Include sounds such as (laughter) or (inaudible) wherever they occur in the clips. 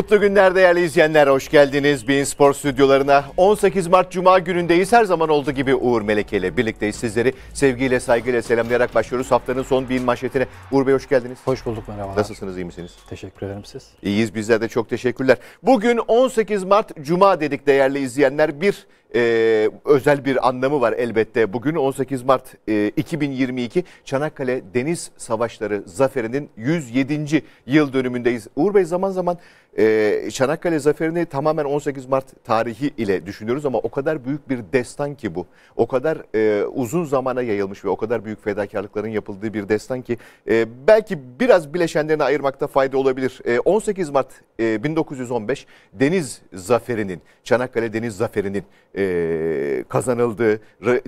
Mutlu günler değerli izleyenler. Hoş geldiniz Bein Spor stüdyolarına. 18 Mart Cuma günündeyiz. Her zaman olduğu gibi Uğur Melek ile birlikteyiz. Sizleri sevgiyle, saygıyla selamlayarak başlıyoruz. Haftanın son Bein manşetine. Uğur Bey hoş geldiniz. Hoş bulduk merhaba. Nasılsınız, iyi misiniz? Teşekkür ederim siz. İyiyiz bizler de çok teşekkürler. Bugün 18 Mart Cuma dedik değerli izleyenler. Bir e, özel bir anlamı var elbette. Bugün 18 Mart e, 2022 Çanakkale Deniz Savaşları zaferinin 107. yıl dönümündeyiz. Uğur Bey zaman zaman e, Çanakkale zaferini tamamen 18 Mart tarihi ile düşünüyoruz ama o kadar büyük bir destan ki bu. O kadar e, uzun zamana yayılmış ve o kadar büyük fedakarlıkların yapıldığı bir destan ki e, belki biraz bileşenlerine ayırmakta fayda olabilir. E, 18 Mart e, 1915 Deniz Zaferi'nin, Çanakkale Deniz Zaferi'nin e, e, kazanıldı.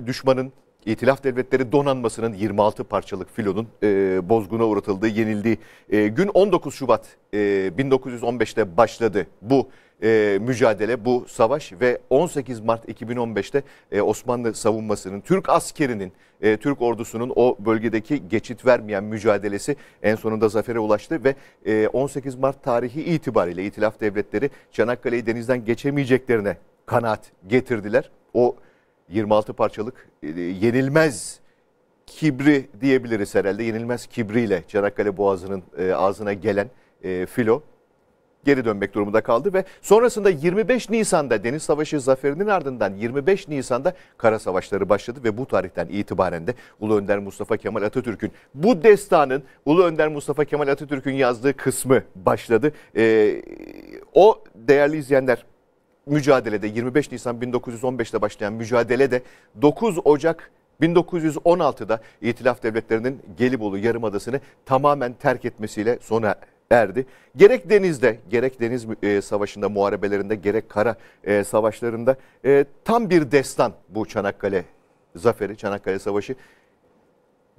Düşmanın İtilaf Devletleri donanmasının 26 parçalık filonun e, bozguna uğratıldığı, yenildiği e, gün 19 Şubat e, 1915'te başladı bu e, mücadele, bu savaş ve 18 Mart 2015'te e, Osmanlı savunmasının, Türk askerinin, e, Türk ordusunun o bölgedeki geçit vermeyen mücadelesi en sonunda zafere ulaştı ve e, 18 Mart tarihi itibariyle İtilaf Devletleri Çanakkale'yi denizden geçemeyeceklerine kanaat getirdiler. O 26 parçalık e, yenilmez kibri diyebiliriz herhalde. Yenilmez kibriyle Çanakkale Boğazı'nın e, ağzına gelen e, filo geri dönmek durumunda kaldı ve sonrasında 25 Nisan'da Deniz Savaşı zaferinin ardından 25 Nisan'da kara savaşları başladı ve bu tarihten itibaren de Ulu Önder Mustafa Kemal Atatürk'ün bu destanın Ulu Önder Mustafa Kemal Atatürk'ün yazdığı kısmı başladı. Ee, o değerli izleyenler mücadelede 25 Nisan 1915'te başlayan mücadelede 9 Ocak 1916'da İtilaf Devletleri'nin Gelibolu Yarımadası'nı tamamen terk etmesiyle sona erdi. Gerek denizde, gerek deniz e, savaşında, muharebelerinde, gerek kara e, savaşlarında e, tam bir destan bu Çanakkale zaferi, Çanakkale Savaşı.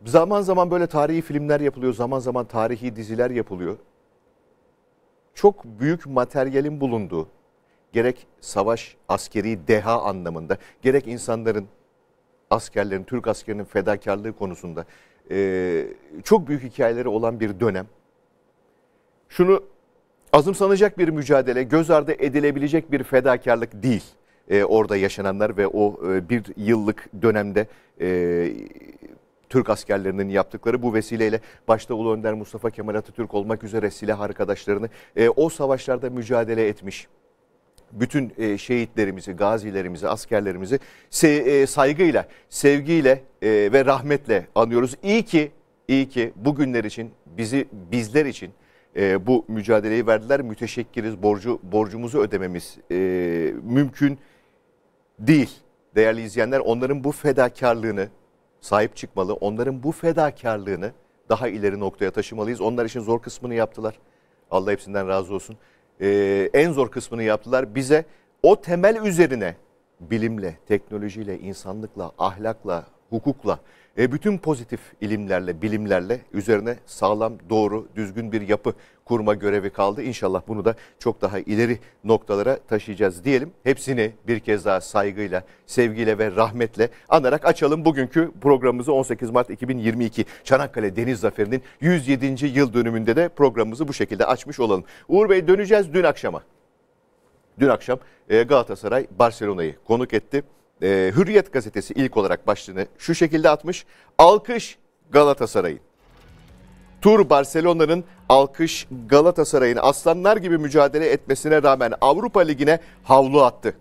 Zaman zaman böyle tarihi filmler yapılıyor, zaman zaman tarihi diziler yapılıyor. Çok büyük materyalin bulunduğu, gerek savaş askeri deha anlamında gerek insanların askerlerin Türk askerinin fedakarlığı konusunda e, çok büyük hikayeleri olan bir dönem. Şunu azımsanacak bir mücadele, göz ardı edilebilecek bir fedakarlık değil. E, orada yaşananlar ve o e, bir yıllık dönemde e, Türk askerlerinin yaptıkları bu vesileyle başta Ulu Önder Mustafa Kemal Atatürk olmak üzere silah arkadaşlarını e, o savaşlarda mücadele etmiş bütün e, şehitlerimizi, gazilerimizi, askerlerimizi se, e, saygıyla, sevgiyle e, ve rahmetle anıyoruz. İyi ki, iyi ki bugünler için, bizi bizler için e, bu mücadeleyi verdiler. Müteşekkiriz, borcu borcumuzu ödememiz e, mümkün değil. Değerli izleyenler onların bu fedakarlığını sahip çıkmalı. Onların bu fedakarlığını daha ileri noktaya taşımalıyız. Onlar için zor kısmını yaptılar. Allah hepsinden razı olsun e, en zor kısmını yaptılar. Bize o temel üzerine bilimle, teknolojiyle, insanlıkla, ahlakla, hukukla e, bütün pozitif ilimlerle, bilimlerle üzerine sağlam, doğru, düzgün bir yapı kurma görevi kaldı. İnşallah bunu da çok daha ileri noktalara taşıyacağız diyelim. Hepsini bir kez daha saygıyla, sevgiyle ve rahmetle anarak açalım bugünkü programımızı 18 Mart 2022 Çanakkale Deniz Zaferi'nin 107. yıl dönümünde de programımızı bu şekilde açmış olalım. Uğur Bey döneceğiz dün akşama. Dün akşam e, Galatasaray Barcelona'yı konuk etti e, Hürriyet gazetesi ilk olarak başlığını şu şekilde atmış. Alkış Galatasaray'ın. Tur Barcelona'nın alkış Galatasaray'ın aslanlar gibi mücadele etmesine rağmen Avrupa Ligi'ne havlu attı.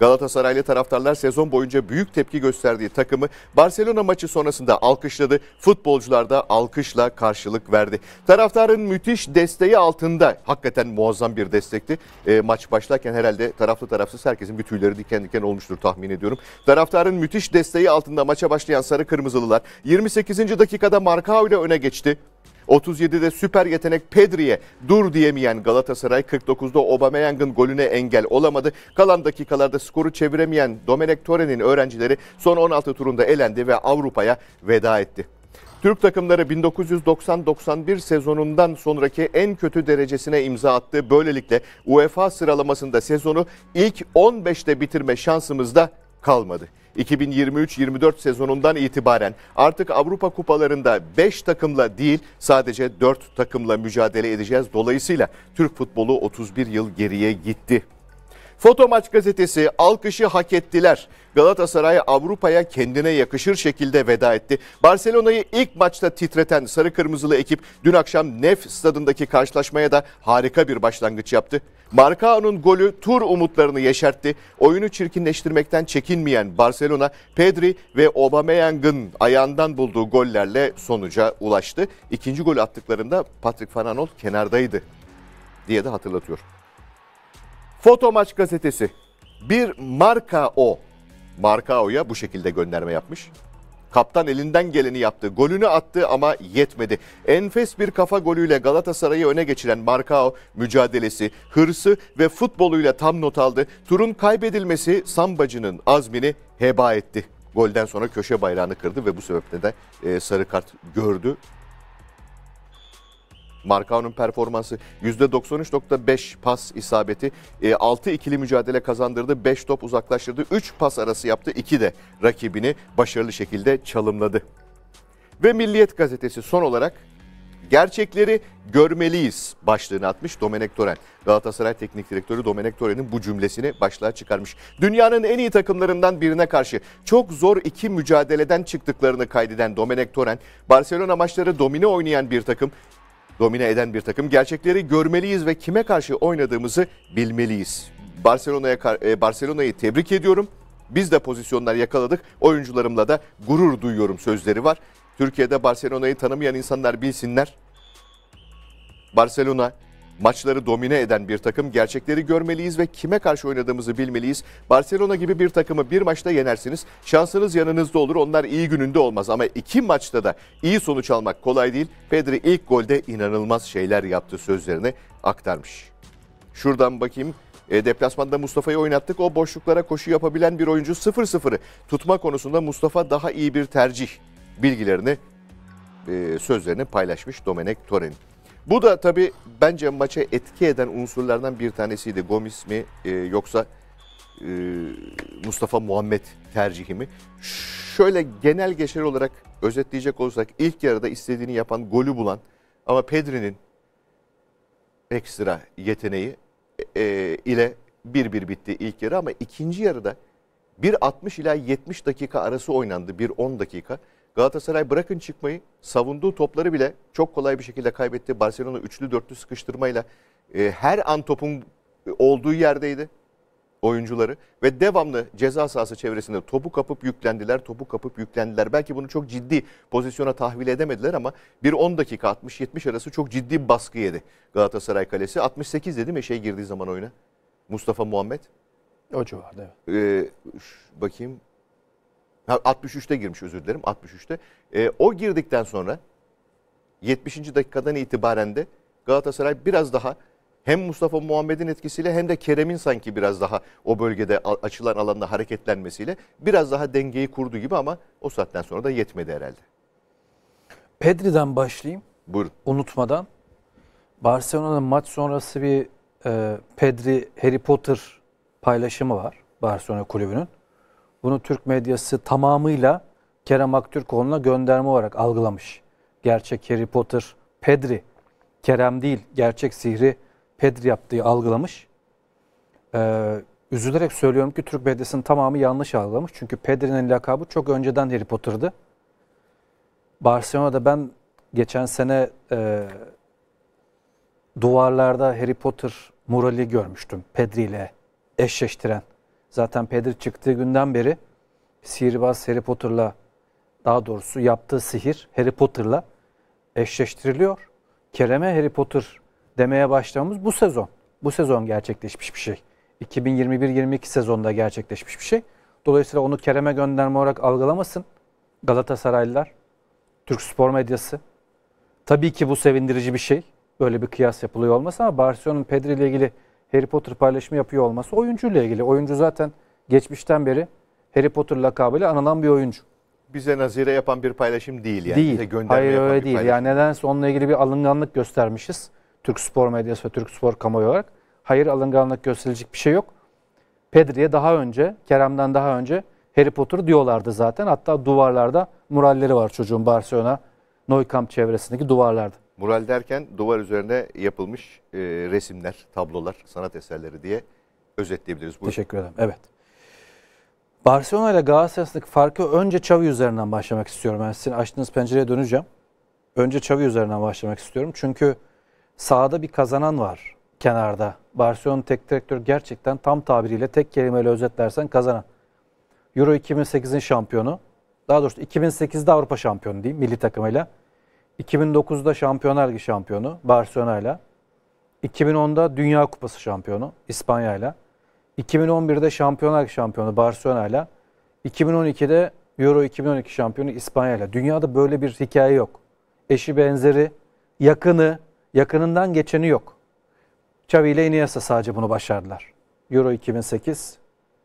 Galatasaraylı taraftarlar sezon boyunca büyük tepki gösterdiği takımı Barcelona maçı sonrasında alkışladı. Futbolcular da alkışla karşılık verdi. Taraftarın müthiş desteği altında hakikaten muazzam bir destekti. E, maç başlarken herhalde taraflı tarafsız herkesin bir tüyleri diken diken olmuştur tahmin ediyorum. Taraftarın müthiş desteği altında maça başlayan Sarı Kırmızılılar 28. dakikada Markao ile öne geçti. 37'de süper yetenek Pedri'ye dur diyemeyen Galatasaray 49'da Aubameyang'ın golüne engel olamadı. Kalan dakikalarda skoru çeviremeyen Domenek Torre'nin öğrencileri son 16 turunda elendi ve Avrupa'ya veda etti. Türk takımları 1990-91 sezonundan sonraki en kötü derecesine imza attı. Böylelikle UEFA sıralamasında sezonu ilk 15'te bitirme şansımız da kalmadı. 2023-24 sezonundan itibaren artık Avrupa kupalarında 5 takımla değil sadece 4 takımla mücadele edeceğiz. Dolayısıyla Türk futbolu 31 yıl geriye gitti. Foto Maç gazetesi alkışı hak ettiler. Galatasaray Avrupa'ya kendine yakışır şekilde veda etti. Barcelona'yı ilk maçta titreten sarı kırmızılı ekip dün akşam Nef stadındaki karşılaşmaya da harika bir başlangıç yaptı. Marcao'nun golü tur umutlarını yeşertti. Oyunu çirkinleştirmekten çekinmeyen Barcelona, Pedri ve Aubameyang'ın ayağından bulduğu gollerle sonuca ulaştı. İkinci gol attıklarında Patrick Van kenardaydı diye de hatırlatıyor. Foto Maç Gazetesi. Bir marka o. Marka o'ya bu şekilde gönderme yapmış. Kaptan elinden geleni yaptı. Golünü attı ama yetmedi. Enfes bir kafa golüyle Galatasaray'ı öne geçiren Marcao mücadelesi, hırsı ve futboluyla tam not aldı. Turun kaybedilmesi Sambacı'nın azmini heba etti. Golden sonra köşe bayrağını kırdı ve bu sebeple de e, sarı kart gördü. Marcao'nun performansı %93.5 pas isabeti. E, 6 ikili mücadele kazandırdı. 5 top uzaklaştırdı. 3 pas arası yaptı. 2 de rakibini başarılı şekilde çalımladı. Ve Milliyet gazetesi son olarak gerçekleri görmeliyiz başlığını atmış Domenek Toren. Galatasaray Teknik Direktörü Domenek Toren'in bu cümlesini başlığa çıkarmış. Dünyanın en iyi takımlarından birine karşı çok zor iki mücadeleden çıktıklarını kaydeden Domenek Toren, Barcelona maçları domine oynayan bir takım, domine eden bir takım. Gerçekleri görmeliyiz ve kime karşı oynadığımızı bilmeliyiz. Barcelona'ya e, Barcelona'yı tebrik ediyorum. Biz de pozisyonlar yakaladık. Oyuncularımla da gurur duyuyorum sözleri var. Türkiye'de Barcelona'yı tanımayan insanlar bilsinler. Barcelona Maçları domine eden bir takım gerçekleri görmeliyiz ve kime karşı oynadığımızı bilmeliyiz. Barcelona gibi bir takımı bir maçta yenersiniz. Şansınız yanınızda olur. Onlar iyi gününde olmaz ama iki maçta da iyi sonuç almak kolay değil. Pedri ilk golde inanılmaz şeyler yaptı sözlerini aktarmış. Şuradan bakayım. E, deplasmanda Mustafa'yı oynattık. O boşluklara koşu yapabilen bir oyuncu 0-0'ı tutma konusunda Mustafa daha iyi bir tercih bilgilerini, e, sözlerini paylaşmış Domenek Torin. Bu da tabii bence maça etki eden unsurlardan bir tanesiydi. Gomis mi e, yoksa e, Mustafa Muhammed tercihi mi? Şöyle genel geçer olarak özetleyecek olursak ilk yarıda istediğini yapan, golü bulan ama Pedri'nin ekstra yeteneği e, ile 1-1 bitti ilk yarı ama ikinci yarıda bir 60 ila 70 dakika arası oynandı. bir 10 dakika. Galatasaray bırakın çıkmayı savunduğu topları bile çok kolay bir şekilde kaybetti. Barcelona üçlü dörtlü sıkıştırmayla e, her an topun olduğu yerdeydi oyuncuları ve devamlı ceza sahası çevresinde topu kapıp yüklendiler, topu kapıp yüklendiler. Belki bunu çok ciddi pozisyona tahvil edemediler ama bir 10 dakika 60-70 arası çok ciddi bir baskı yedi Galatasaray Kalesi. 68 dedi mi şey girdiği zaman oyuna? Mustafa Muhammed. O civarda evet. Ee, bakayım 63'te girmiş özür dilerim 63'te. E, ee, o girdikten sonra 70. dakikadan itibaren de Galatasaray biraz daha hem Mustafa Muhammed'in etkisiyle hem de Kerem'in sanki biraz daha o bölgede açılan alanda hareketlenmesiyle biraz daha dengeyi kurdu gibi ama o saatten sonra da yetmedi herhalde. Pedri'den başlayayım. Buyurun. Unutmadan. Barcelona'nın maç sonrası bir e, Pedri Harry Potter paylaşımı var Barcelona kulübünün bunu Türk medyası tamamıyla Kerem Aktürkoğlu'na gönderme olarak algılamış. Gerçek Harry Potter Pedri, Kerem değil gerçek sihri Pedri yaptığı algılamış. Ee, üzülerek söylüyorum ki Türk medyasının tamamı yanlış algılamış. Çünkü Pedri'nin lakabı çok önceden Harry Potter'dı. Barcelona'da ben geçen sene e, duvarlarda Harry Potter murali görmüştüm. Pedri ile eşleştiren. Zaten Pedri çıktığı günden beri sihirbaz Harry Potter'la daha doğrusu yaptığı sihir Harry Potter'la eşleştiriliyor. Kerem'e Harry Potter demeye başlamamız bu sezon. Bu sezon gerçekleşmiş bir şey. 2021-22 sezonda gerçekleşmiş bir şey. Dolayısıyla onu Kerem'e gönderme olarak algılamasın Galatasaraylılar, Türk spor medyası. Tabii ki bu sevindirici bir şey. Böyle bir kıyas yapılıyor olmasa ama Barcelona'nın Pedri ile ilgili Harry Potter paylaşımı yapıyor olması oyuncuyla ilgili. Oyuncu zaten geçmişten beri Harry Potter lakabıyla anılan bir oyuncu. Bize nazire yapan bir paylaşım değil yani. Değil. Bize Hayır öyle değil. Paylaşım. Yani nedense onunla ilgili bir alınganlık göstermişiz. Türk spor medyası ve Türk spor kamuoyu olarak. Hayır alınganlık gösterilecek bir şey yok. Pedri'ye daha önce, Kerem'den daha önce Harry Potter diyorlardı zaten. Hatta duvarlarda muralleri var çocuğun Barcelona, Neukamp çevresindeki duvarlarda. Mural derken duvar üzerine yapılmış e, resimler, tablolar, sanat eserleri diye özetleyebiliriz. Buyurun. Teşekkür ederim. Evet. Barcelona ile Galatasaray arasındaki farkı önce Xavi üzerinden başlamak istiyorum. Ben sizin açtığınız pencereye döneceğim. Önce Xavi üzerinden başlamak istiyorum. Çünkü sahada bir kazanan var kenarda. Barcelona tek direktör gerçekten tam tabiriyle tek kelimeyle özetlersen kazanan. Euro 2008'in şampiyonu. Daha doğrusu 2008'de Avrupa şampiyonu diyeyim milli takımıyla. 2009'da Şampiyonlar Ligi şampiyonu Barcelona'yla. 2010'da Dünya Kupası şampiyonu İspanya'yla. 2011'de Şampiyonlar Ligi şampiyonu Barcelona'yla. 2012'de Euro 2012 şampiyonu İspanya'yla. Dünyada böyle bir hikaye yok. Eşi benzeri, yakını, yakınından geçeni yok. Xavi ile Iniesta sadece bunu başardılar. Euro 2008,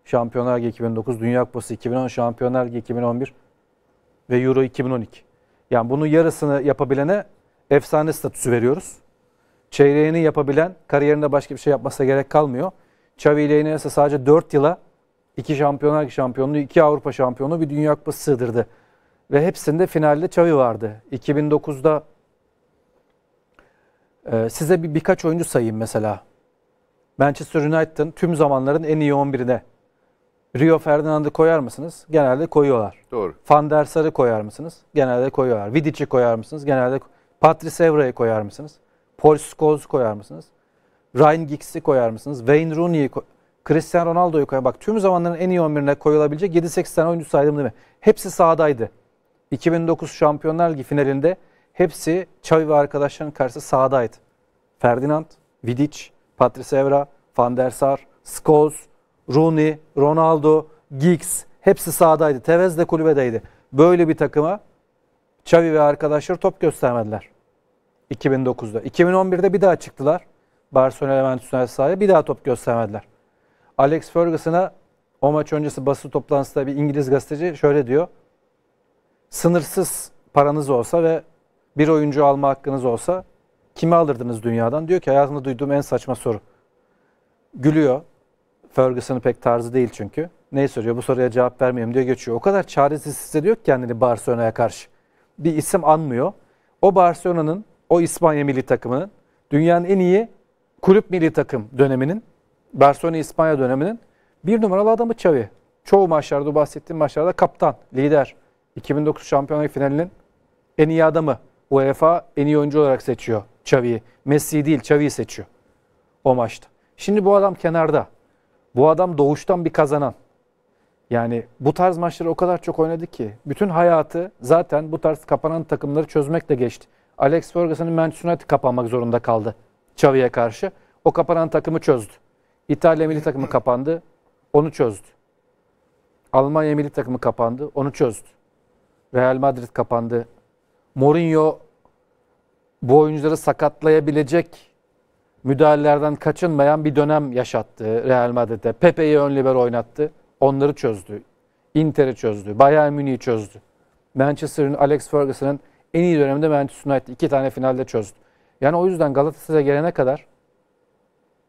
Şampiyonlar Ligi 2009, Dünya Kupası 2010, Şampiyonlar Ligi 2011 ve Euro 2012. Yani bunun yarısını yapabilene efsane statüsü veriyoruz. Çeyreğini yapabilen kariyerinde başka bir şey yapmasına gerek kalmıyor. Xavi ile Iniesta sadece 4 yıla iki şampiyonlar şampiyonluğu, iki Avrupa şampiyonluğu, bir Dünya Kupası sığdırdı. Ve hepsinde finalde Xavi vardı. 2009'da e, size bir birkaç oyuncu sayayım mesela. Manchester United'ın tüm zamanların en iyi 11'ine Rio Ferdinand'ı koyar mısınız? Genelde koyuyorlar. Doğru. Van der Sar'ı koyar mısınız? Genelde koyuyorlar. Vidic'i koyar mısınız? Genelde Patrice Evra'yı koyar mısınız? Paul Scholes'u koyar mısınız? Ryan Giggs'i koyar mısınız? Wayne Rooney'i koy Cristiano Ronaldo'yu koyar. Bak tüm zamanların en iyi 11'ine koyulabilecek 7-8 tane oyuncu saydım değil mi? Hepsi sahadaydı. 2009 Şampiyonlar Ligi finalinde hepsi Xavi ve arkadaşlarının karşısında sahadaydı. Ferdinand, Vidic, Patrice Evra, Van der Sar, Scholes, Rooney, Ronaldo, Giggs hepsi sahadaydı. Tevez de kulübedeydi. Böyle bir takıma Xavi ve arkadaşları top göstermediler. 2009'da. 2011'de bir daha çıktılar. Barcelona Juventus'un sahaya bir daha top göstermediler. Alex Ferguson'a o maç öncesi basın toplantısında bir İngiliz gazeteci şöyle diyor. Sınırsız paranız olsa ve bir oyuncu alma hakkınız olsa kimi alırdınız dünyadan? Diyor ki hayatımda duyduğum en saçma soru. Gülüyor. Ferguson'ın pek tarzı değil çünkü. Neyi soruyor? Bu soruya cevap vermeyeyim diyor geçiyor. O kadar çaresiz hissediyor ki kendini Barcelona'ya karşı. Bir isim anmıyor. O Barcelona'nın, o İspanya milli takımının dünyanın en iyi kulüp milli takım döneminin, Barcelona İspanya döneminin bir numaralı adamı Xavi. Çoğu maçlarda, bahsettiğim maçlarda kaptan, lider. 2009 şampiyonluk finalinin en iyi adamı. UEFA en iyi oyuncu olarak seçiyor Xavi'yi. Messi değil, Xavi'yi seçiyor o maçta. Şimdi bu adam kenarda. Bu adam doğuştan bir kazanan. Yani bu tarz maçları o kadar çok oynadı ki. Bütün hayatı zaten bu tarz kapanan takımları çözmekle geçti. Alex Ferguson'ın Manchester United kapanmak zorunda kaldı Xavi'ye karşı. O kapanan takımı çözdü. İtalya milli takımı kapandı. Onu çözdü. Almanya milli takımı kapandı. Onu çözdü. Real Madrid kapandı. Mourinho bu oyuncuları sakatlayabilecek müdahalelerden kaçınmayan bir dönem yaşattı Real Madrid'e. Pepe'yi ön libero oynattı. Onları çözdü. Inter'i çözdü. Bayern Münih'i çözdü. Manchester'ın Alex Ferguson'ın en iyi döneminde Manchester United iki tane finalde çözdü. Yani o yüzden Galatasaray'a gelene kadar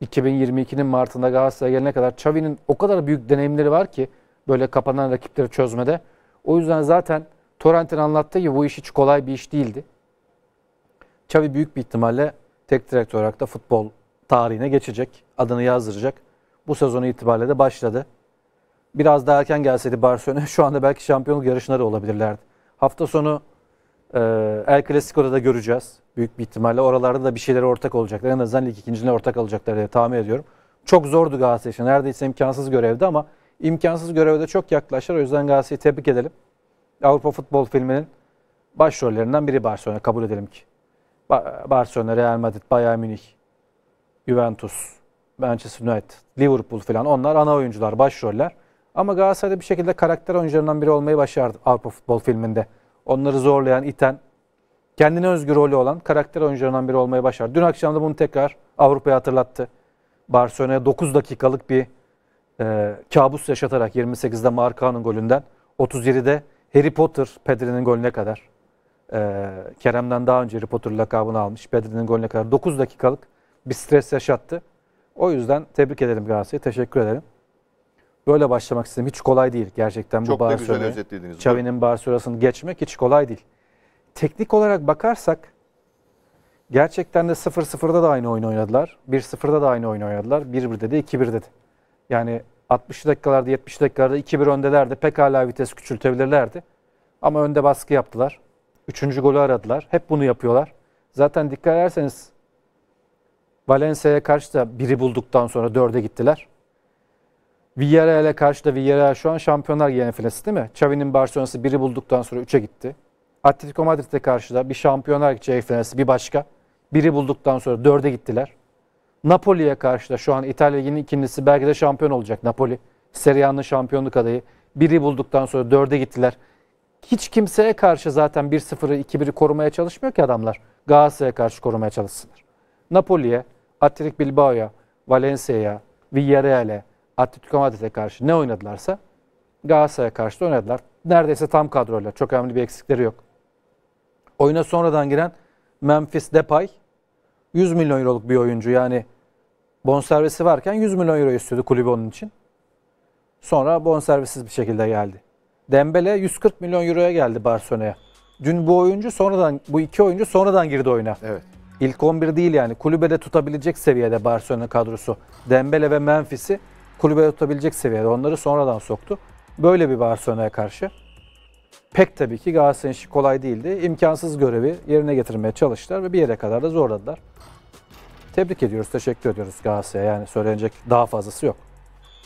2022'nin Mart'ında Galatasaray'a gelene kadar Xavi'nin o kadar büyük deneyimleri var ki böyle kapanan rakipleri çözmede. O yüzden zaten Torrent'in anlattığı gibi bu iş hiç kolay bir iş değildi. Xavi büyük bir ihtimalle Tek direkt olarak da futbol tarihine geçecek. Adını yazdıracak. Bu sezonu itibariyle de başladı. Biraz daha erken gelseydi Barcelona (laughs) şu anda belki şampiyonluk yarışına da olabilirlerdi. Hafta sonu e, El Clasico'da da göreceğiz. Büyük bir ihtimalle oralarda da bir şeylere ortak olacaklar. En azından lig ikinciliğine ortak olacaklar diye tahmin ediyorum. Çok zordu Galatasaray için. Neredeyse imkansız görevdi ama imkansız görevde çok yaklaştılar. O yüzden Galatasaray'ı tebrik edelim. Avrupa Futbol filminin başrollerinden biri Barcelona kabul edelim ki. Barcelona, Real Madrid, Bayern Münih, Juventus, Manchester United, Liverpool falan onlar ana oyuncular, başroller. Ama Galatasaray'da bir şekilde karakter oyuncularından biri olmayı başardı Avrupa futbol filminde. Onları zorlayan, iten, kendine özgü rolü olan karakter oyuncularından biri olmayı başardı. Dün akşam da bunu tekrar Avrupa'ya hatırlattı. Barcelona'ya 9 dakikalık bir e, kabus yaşatarak 28'de Marcao'nun golünden 37'de Harry Potter Pedri'nin golüne kadar e, Kerem'den daha önce Potter lakabını almış. Bedri'nin golüne kadar 9 dakikalık bir stres yaşattı. O yüzden tebrik edelim Galatasaray'a. Teşekkür ederim. Böyle başlamak istedim. Hiç kolay değil gerçekten Çok bu Barcelona'yı. Xavi'nin Barcelona'sını geçmek hiç kolay değil. Teknik olarak bakarsak gerçekten de 0-0'da da aynı oyunu oynadılar. 1-0'da da aynı oyunu oynadılar. 1-1'de de 2-1'de de. Yani 60 dakikalarda 70 dakikalarda 2-1 öndelerdi. Pekala vites küçültebilirlerdi. Ama önde baskı yaptılar. Üçüncü golü aradılar. Hep bunu yapıyorlar. Zaten dikkat ederseniz Valencia'ya karşı da biri bulduktan sonra dörde gittiler. Villarreal'e karşı da Villarreal şu an şampiyonlar yeni finalisi değil mi? Xavi'nin Barcelona'sı biri bulduktan sonra üçe gitti. Atletico Madrid'e karşı da bir şampiyonlar çeyrek finalisi bir başka. Biri bulduktan sonra dörde gittiler. Napoli'ye karşı da şu an İtalya Ligi'nin ikincisi belki de şampiyon olacak Napoli. Serie A'nın şampiyonluk adayı. Biri bulduktan sonra dörde gittiler hiç kimseye karşı zaten 1-0'ı 2-1'i korumaya çalışmıyor ki adamlar. Galatasaray'a karşı korumaya çalışsınlar. Napoli'ye, Atletik Bilbao'ya, Valencia'ya, Villarreal'e, Atletico Madrid'e karşı ne oynadılarsa Galatasaray'a karşı da oynadılar. Neredeyse tam kadroyla. Çok önemli bir eksikleri yok. Oyuna sonradan giren Memphis Depay 100 milyon euroluk bir oyuncu. Yani bonservisi varken 100 milyon euro istiyordu kulübü onun için. Sonra bonservisiz bir şekilde geldi. Dembele 140 milyon euroya geldi Barcelona'ya. Dün bu oyuncu sonradan bu iki oyuncu sonradan girdi oyuna. Evet. İlk 11 değil yani kulübede tutabilecek seviyede Barcelona kadrosu. Dembele ve Memphis'i kulübede tutabilecek seviyede. Onları sonradan soktu. Böyle bir Barcelona'ya karşı pek tabii ki Galatasaray işi kolay değildi. İmkansız görevi yerine getirmeye çalıştılar ve bir yere kadar da zorladılar. Tebrik ediyoruz, teşekkür ediyoruz Galatasaray'a. Yani söylenecek daha fazlası yok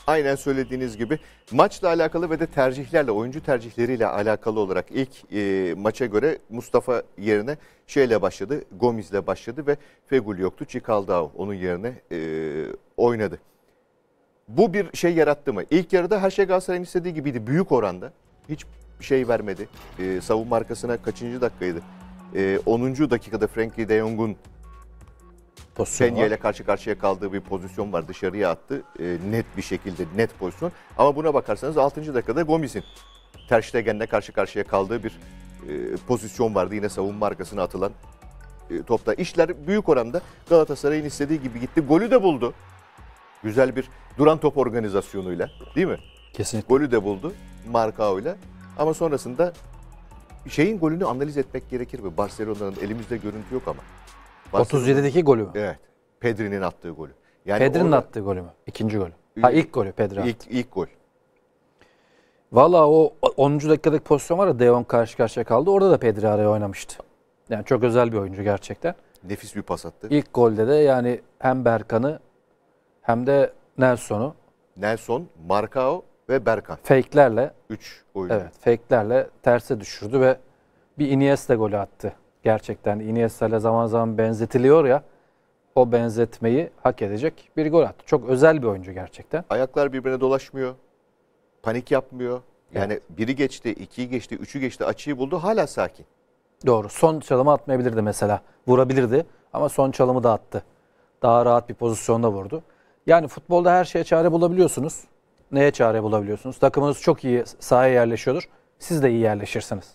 aynen söylediğiniz gibi maçla alakalı ve de tercihlerle, oyuncu tercihleriyle alakalı olarak ilk e, maça göre Mustafa yerine şeyle başladı, Gomez'le başladı ve Fegül yoktu. Çikaldao onun yerine e, oynadı. Bu bir şey yarattı mı? İlk yarıda her şey Galatasaray'ın istediği gibiydi büyük oranda. Hiç şey vermedi. E, savunma arkasına kaçıncı dakikaydı? E, 10. dakikada Frankie de Jong'un pozisyon Penye ile karşı karşıya kaldığı bir pozisyon var. Dışarıya attı. E, net bir şekilde net pozisyon. Ama buna bakarsanız 6. dakikada Gomis'in Ter Stegen'le karşı karşıya kaldığı bir e, pozisyon vardı. Yine savunma arkasına atılan e, topta. İşler büyük oranda Galatasaray'ın istediği gibi gitti. Golü de buldu. Güzel bir duran top organizasyonuyla değil mi? Kesinlikle. Golü de buldu Marcao Ama sonrasında şeyin golünü analiz etmek gerekir mi? Barcelona'nın elimizde görüntü yok ama. Barcelona. 37'deki golü mü? Evet. Pedri'nin attığı golü. Yani Pedri'nin orada- attığı golü mü? İkinci golü. Ha ilk golü Pedri attı. İlk, ilk gol. Valla o 10. dakikadaki pozisyon var ya Devon karşı karşıya kaldı. Orada da Pedri araya oynamıştı. Yani çok özel bir oyuncu gerçekten. Nefis bir pas attı. İlk golde de yani hem Berkan'ı hem de Nelson'u Nelson, Marcao ve Berkan. fake'lerle 3 oyuncu. evet fake'lerle terse düşürdü ve bir Iniesta golü attı gerçekten Iniesta ile zaman zaman benzetiliyor ya o benzetmeyi hak edecek bir gol attı. Çok özel bir oyuncu gerçekten. Ayaklar birbirine dolaşmıyor. Panik yapmıyor. Yani evet. biri geçti, ikiyi geçti, üçü geçti, açıyı buldu. Hala sakin. Doğru. Son çalımı atmayabilirdi mesela. Vurabilirdi ama son çalımı da attı. Daha rahat bir pozisyonda vurdu. Yani futbolda her şeye çare bulabiliyorsunuz. Neye çare bulabiliyorsunuz? Takımınız çok iyi sahaya yerleşiyordur. Siz de iyi yerleşirsiniz.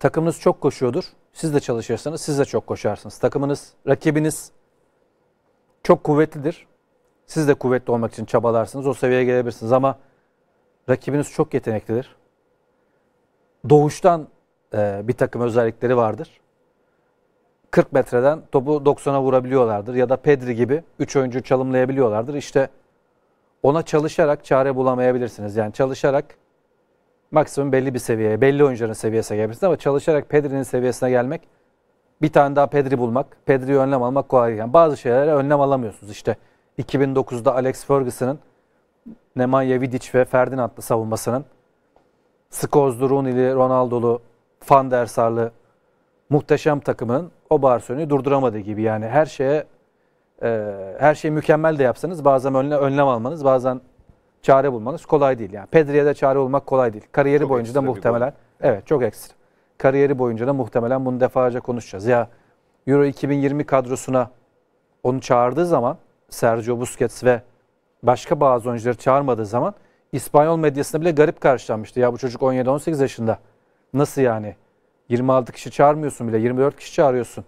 Takımınız çok koşuyordur. Siz de çalışırsanız siz de çok koşarsınız. Takımınız, rakibiniz çok kuvvetlidir. Siz de kuvvetli olmak için çabalarsınız. O seviyeye gelebilirsiniz ama rakibiniz çok yeteneklidir. Doğuştan e, bir takım özellikleri vardır. 40 metreden topu 90'a vurabiliyorlardır ya da Pedri gibi 3 oyuncu çalımlayabiliyorlardır. İşte ona çalışarak çare bulamayabilirsiniz. Yani çalışarak maksimum belli bir seviyeye, belli oyuncuların seviyesine gelmişsin ama çalışarak Pedri'nin seviyesine gelmek, bir tane daha Pedri bulmak, Pedri'yi önlem almak kolay. Yani bazı şeylere önlem alamıyorsunuz. İşte 2009'da Alex Ferguson'ın Nemanja Vidic ve Ferdinand'lı savunmasının Skozlu, Rooney'li, Ronaldo'lu, Van der Sar'lı muhteşem takımın o Barcelona'yı durduramadığı gibi. Yani her şeye e, her şeyi mükemmel de yapsanız bazen önle, önlem almanız, bazen çare bulmanız kolay değil. Yani Pedri'ye de çare bulmak kolay değil. Kariyeri çok boyunca da muhtemelen evet çok ekstra. Kariyeri boyunca da muhtemelen bunu defalarca konuşacağız. Ya Euro 2020 kadrosuna onu çağırdığı zaman Sergio Busquets ve başka bazı oyuncuları çağırmadığı zaman İspanyol medyasında bile garip karşılanmıştı. Ya bu çocuk 17-18 yaşında. Nasıl yani? 26 kişi çağırmıyorsun bile. 24 kişi çağırıyorsun.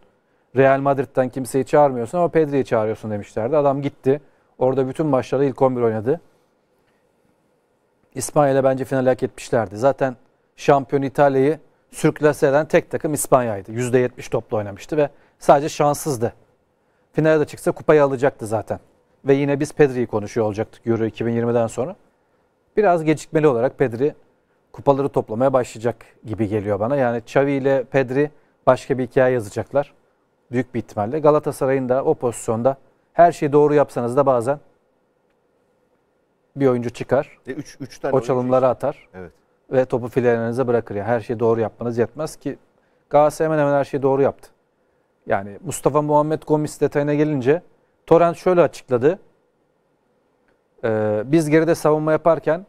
Real Madrid'den kimseyi çağırmıyorsun ama Pedri'yi çağırıyorsun demişlerdi. Adam gitti. Orada bütün maçlarda ilk 11 oynadı. İspanya'yla bence final hak etmişlerdi. Zaten şampiyon İtalya'yı sürklase eden tek takım İspanya'ydı. %70 topla oynamıştı ve sadece şanssızdı. Finale de çıksa kupayı alacaktı zaten. Ve yine biz Pedri'yi konuşuyor olacaktık Euro 2020'den sonra. Biraz gecikmeli olarak Pedri kupaları toplamaya başlayacak gibi geliyor bana. Yani Xavi ile Pedri başka bir hikaye yazacaklar. Büyük bir ihtimalle. Galatasaray'ın da o pozisyonda her şeyi doğru yapsanız da bazen bir oyuncu çıkar. E, üç, üç tane o çalımları oyuncu. atar. Evet. Ve topu filelerinize bırakır. Yani her şeyi doğru yapmanız yetmez ki Galatasaray hemen hemen her şeyi doğru yaptı. Yani Mustafa Muhammed Gomis detayına gelince Torrent şöyle açıkladı. Ee, biz geride savunma yaparken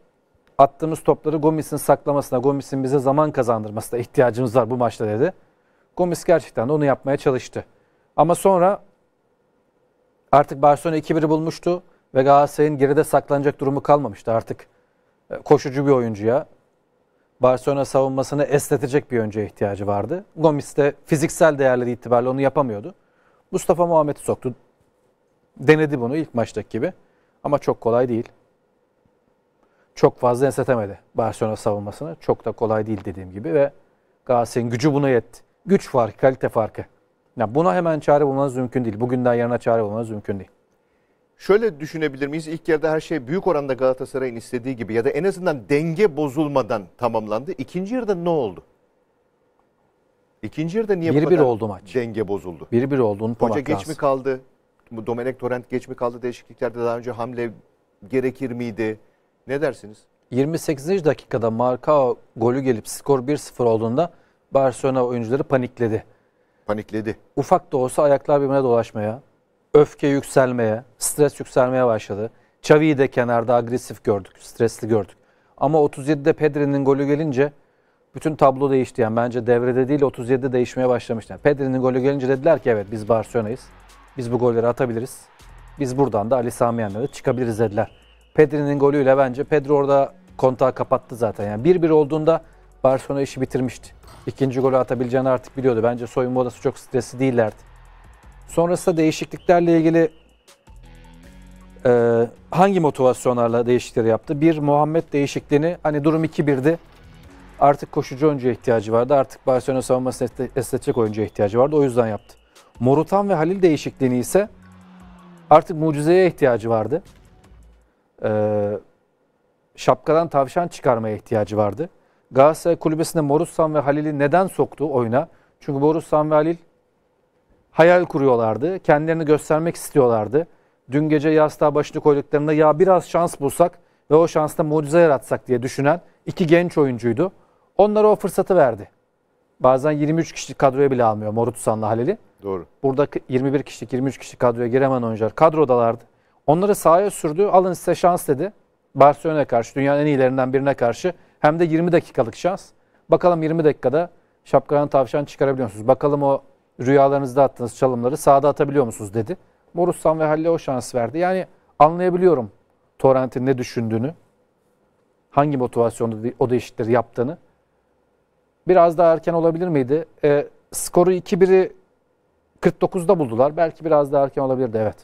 attığımız topları Gomis'in saklamasına, Gomis'in bize zaman kazandırmasına ihtiyacımız var bu maçta dedi. Gomis gerçekten de onu yapmaya çalıştı. Ama sonra artık Barcelona 2-1'i bulmuştu ve Galatasaray'ın geride saklanacak durumu kalmamıştı artık. E, koşucu bir oyuncuya, Barcelona savunmasını esnetecek bir oyuncuya ihtiyacı vardı. Gomis de fiziksel değerleri itibariyle onu yapamıyordu. Mustafa Muhammed'i soktu. Denedi bunu ilk maçtaki gibi. Ama çok kolay değil. Çok fazla ensetemedi Barcelona savunmasını. Çok da kolay değil dediğim gibi ve Galatasaray'ın gücü buna yetti. Güç farkı, kalite farkı. Yani buna hemen çare bulmanız mümkün değil. Bugünden yarına çare bulmanız mümkün değil şöyle düşünebilir miyiz? İlk yarıda her şey büyük oranda Galatasaray'ın istediği gibi ya da en azından denge bozulmadan tamamlandı. İkinci yarıda ne oldu? İkinci yarıda niye 1 bu kadar oldu maç. denge bozuldu? 1-1 olduğunu Hoca geç lazım. mi kaldı? Bu Domenek Torrent geç mi kaldı? Değişikliklerde daha önce hamle gerekir miydi? Ne dersiniz? 28. dakikada Marka golü gelip skor 1-0 olduğunda Barcelona oyuncuları panikledi. Panikledi. Ufak da olsa ayaklar birbirine dolaşmaya, öfke yükselmeye, stres yükselmeye başladı. Xavi'yi de kenarda agresif gördük, stresli gördük. Ama 37'de Pedri'nin golü gelince bütün tablo değişti. Yani bence devrede değil 37'de değişmeye başlamıştı. Yani Pedri'nin golü gelince dediler ki evet biz Barcelona'yız. Biz bu golleri atabiliriz. Biz buradan da Ali Sami Yen'le çıkabiliriz dediler. Pedri'nin golüyle bence Pedri orada kontağı kapattı zaten. Yani 1-1 olduğunda Barcelona işi bitirmişti. İkinci golü atabileceğini artık biliyordu. Bence soyunma odası çok stresli değillerdi. Sonrasında değişikliklerle ilgili e, hangi motivasyonlarla değişiklikleri yaptı? Bir, Muhammed değişikliğini hani durum 2-1'di. Artık koşucu oyuncuya ihtiyacı vardı. Artık Barcelona savunmasını esnetecek oyuncuya ihtiyacı vardı. O yüzden yaptı. Morutan ve Halil değişikliğini ise artık mucizeye ihtiyacı vardı. Ee, şapkadan tavşan çıkarmaya ihtiyacı vardı. Galatasaray kulübesinde Morutan ve Halil'i neden soktu oyuna? Çünkü Morutan ve Halil hayal kuruyorlardı. Kendilerini göstermek istiyorlardı. Dün gece yastığa başını koyduklarında ya biraz şans bulsak ve o şansla mucize yaratsak diye düşünen iki genç oyuncuydu. Onlara o fırsatı verdi. Bazen 23 kişilik kadroya bile almıyor Morutusan'la Halil'i. Doğru. Burada 21 kişilik 23 kişilik kadroya giremeyen oyuncular kadrodalardı. Onları sahaya sürdü. Alın size şans dedi. Barcelona'ya karşı dünyanın en iyilerinden birine karşı hem de 20 dakikalık şans. Bakalım 20 dakikada şapkadan tavşan çıkarabiliyorsunuz. Bakalım o rüyalarınızda attığınız çalımları sağda atabiliyor musunuz dedi. Morussan ve Halle o şans verdi. Yani anlayabiliyorum Torrent'in ne düşündüğünü. Hangi motivasyonda o değişikleri yaptığını. Biraz daha erken olabilir miydi? E, skoru 2-1'i 49'da buldular. Belki biraz daha erken olabilirdi evet.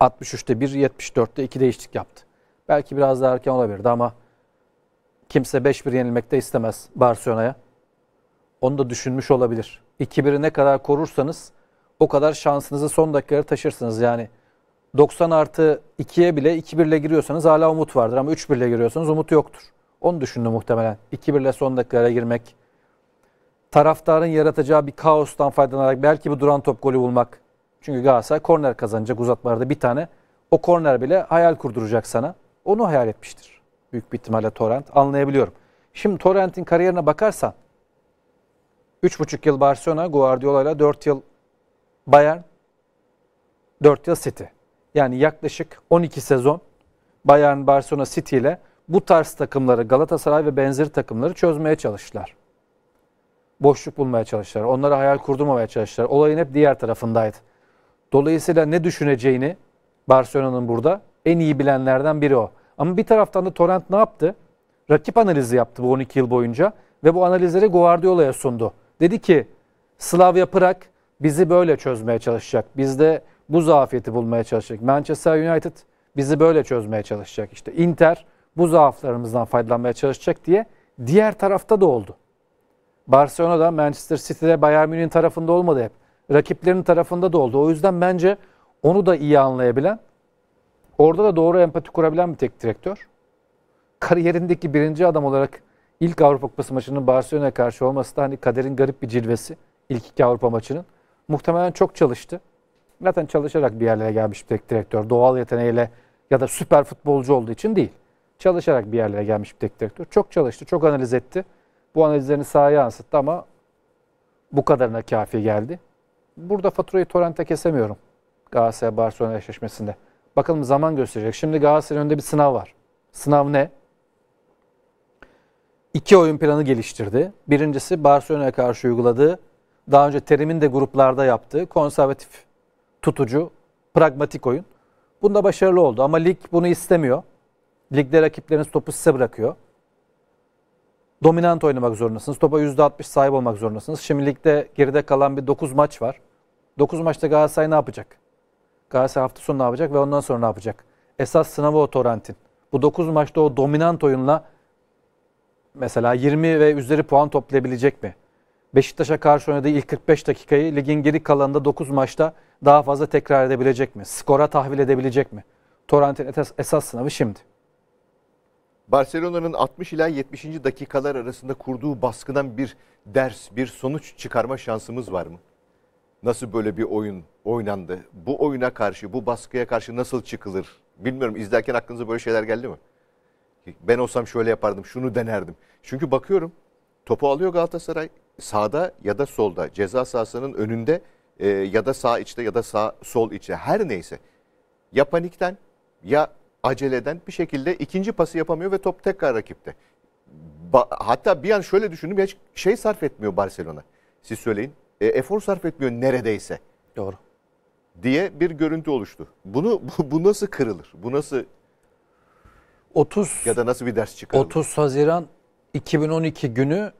63'te 1, 74'te 2 değişiklik yaptı. Belki biraz daha erken olabilirdi ama kimse 5-1 yenilmek de istemez Barcelona'ya. Onu da düşünmüş olabilir. 2-1'i ne kadar korursanız o kadar şansınızı son dakikalara taşırsınız. Yani 90 artı 2'ye bile 2-1 giriyorsanız hala umut vardır ama 3-1 giriyorsanız umut yoktur. Onu düşündü muhtemelen. 2-1 son dakikaya girmek. Taraftarın yaratacağı bir kaostan faydalanarak belki bu duran top golü bulmak. Çünkü Galatasaray korner kazanacak uzatmalarda bir tane. O korner bile hayal kurduracak sana. Onu hayal etmiştir. Büyük bir ihtimalle Torrent. Anlayabiliyorum. Şimdi Torrent'in kariyerine bakarsan 3,5 yıl Barcelona, Guardiola ile 4 yıl Bayern, 4 yıl City. Yani yaklaşık 12 sezon Bayern, Barcelona, City ile bu tarz takımları Galatasaray ve benzeri takımları çözmeye çalıştılar. Boşluk bulmaya çalıştılar. Onlara hayal kurdurmamaya çalıştılar. Olayın hep diğer tarafındaydı. Dolayısıyla ne düşüneceğini Barcelona'nın burada en iyi bilenlerden biri o. Ama bir taraftan da Torrent ne yaptı? Rakip analizi yaptı bu 12 yıl boyunca ve bu analizleri Guardiola'ya sundu. Dedi ki Slavia Prag bizi böyle çözmeye çalışacak. biz de bu zafiyeti bulmaya çalışacak. Manchester United bizi böyle çözmeye çalışacak. İşte Inter bu zaaflarımızdan faydalanmaya çalışacak diye diğer tarafta da oldu. Barcelona'da, Manchester City'de, Bayern Münih'in tarafında olmadı hep. Rakiplerinin tarafında da oldu. O yüzden bence onu da iyi anlayabilen, orada da doğru empati kurabilen bir tek direktör. Kariyerindeki birinci adam olarak ilk Avrupa Kupası maçının Barcelona'ya karşı olması da hani kaderin garip bir cilvesi. İlk iki Avrupa maçının. Muhtemelen çok çalıştı. Zaten çalışarak bir yerlere gelmiş bir tek direktör. Doğal yeteneğiyle ya da süper futbolcu olduğu için değil. Çalışarak bir yerlere gelmiş bir tek direktör. Çok çalıştı, çok analiz etti. Bu analizlerini sahaya yansıttı ama bu kadarına kafi geldi. Burada faturayı Torrent'e kesemiyorum. Galatasaray-Barcelona eşleşmesinde. Bakalım zaman gösterecek. Şimdi Galatasaray'ın önünde bir sınav var. Sınav ne? iki oyun planı geliştirdi. Birincisi Barcelona'ya karşı uyguladığı, daha önce Terim'in de gruplarda yaptığı konservatif, tutucu, pragmatik oyun. Bunda başarılı oldu ama lig bunu istemiyor. Ligde rakipleriniz topu size bırakıyor. Dominant oynamak zorundasınız. Topa %60 sahip olmak zorundasınız. Şimdi ligde geride kalan bir 9 maç var. 9 maçta Galatasaray ne yapacak? Galatasaray hafta sonu ne yapacak ve ondan sonra ne yapacak? Esas sınavı o Torrent'in. Bu 9 maçta o dominant oyunla mesela 20 ve üzeri puan toplayabilecek mi? Beşiktaş'a karşı oynadığı ilk 45 dakikayı ligin geri kalanında 9 maçta daha fazla tekrar edebilecek mi? Skora tahvil edebilecek mi? Torrent'in esas sınavı şimdi. Barcelona'nın 60 ila 70. dakikalar arasında kurduğu baskıdan bir ders, bir sonuç çıkarma şansımız var mı? Nasıl böyle bir oyun oynandı? Bu oyuna karşı, bu baskıya karşı nasıl çıkılır? Bilmiyorum izlerken aklınıza böyle şeyler geldi mi? Ben olsam şöyle yapardım, şunu denerdim. Çünkü bakıyorum topu alıyor Galatasaray sağda ya da solda ceza sahasının önünde e, ya da sağ içte ya da sağ sol içte her neyse ya panikten ya aceleden bir şekilde ikinci pası yapamıyor ve top tekrar rakipte. Ba Hatta bir an şöyle düşündüm hiç şey sarf etmiyor Barcelona. Siz söyleyin. E, efor sarf etmiyor neredeyse. Doğru. Diye bir görüntü oluştu. Bunu (laughs) bu, bu nasıl kırılır? Bu nasıl 30 ya da nasıl bir ders çıkarılır? 30 Haziran 2012 günü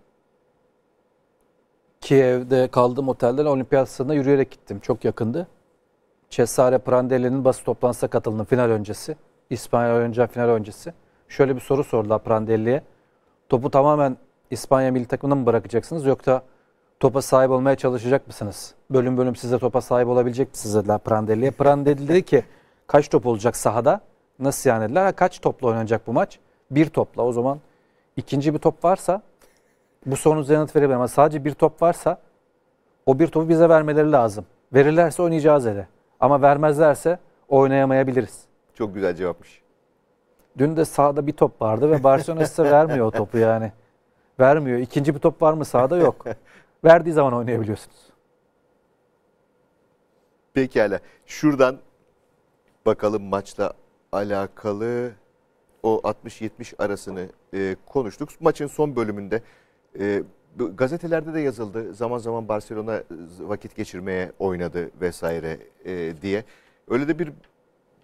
Kiev'de kaldığım otelden olimpiyat sınavına yürüyerek gittim. Çok yakındı. Cesare Prandelli'nin basın toplantısına katıldım final öncesi. İspanya oyuncağı final öncesi. Şöyle bir soru sordular Prandelli'ye. Topu tamamen İspanya milli takımına mı bırakacaksınız yoksa topa sahip olmaya çalışacak mısınız? Bölüm bölüm size topa sahip olabilecek misiniz dediler Prandelli'ye. Prandelli dedi ki kaç top olacak sahada? Nasıl yani dediler. Ha, kaç topla oynanacak bu maç? Bir topla. O zaman ikinci bir top varsa bu sorunuza yanıt verebilir Ama sadece bir top varsa o bir topu bize vermeleri lazım. Verirlerse oynayacağız dedi. Ama vermezlerse oynayamayabiliriz. Çok güzel cevapmış. Dün de sahada bir top vardı ve Barcelona size vermiyor o topu yani. Vermiyor. İkinci bir top var mı sahada yok. (laughs) Verdiği zaman oynayabiliyorsunuz. Pekala. Şuradan bakalım maçla alakalı o 60-70 arasını e, konuştuk. Maçın son bölümünde e, gazetelerde de yazıldı. Zaman zaman Barcelona e, vakit geçirmeye oynadı vesaire e, diye. Öyle de bir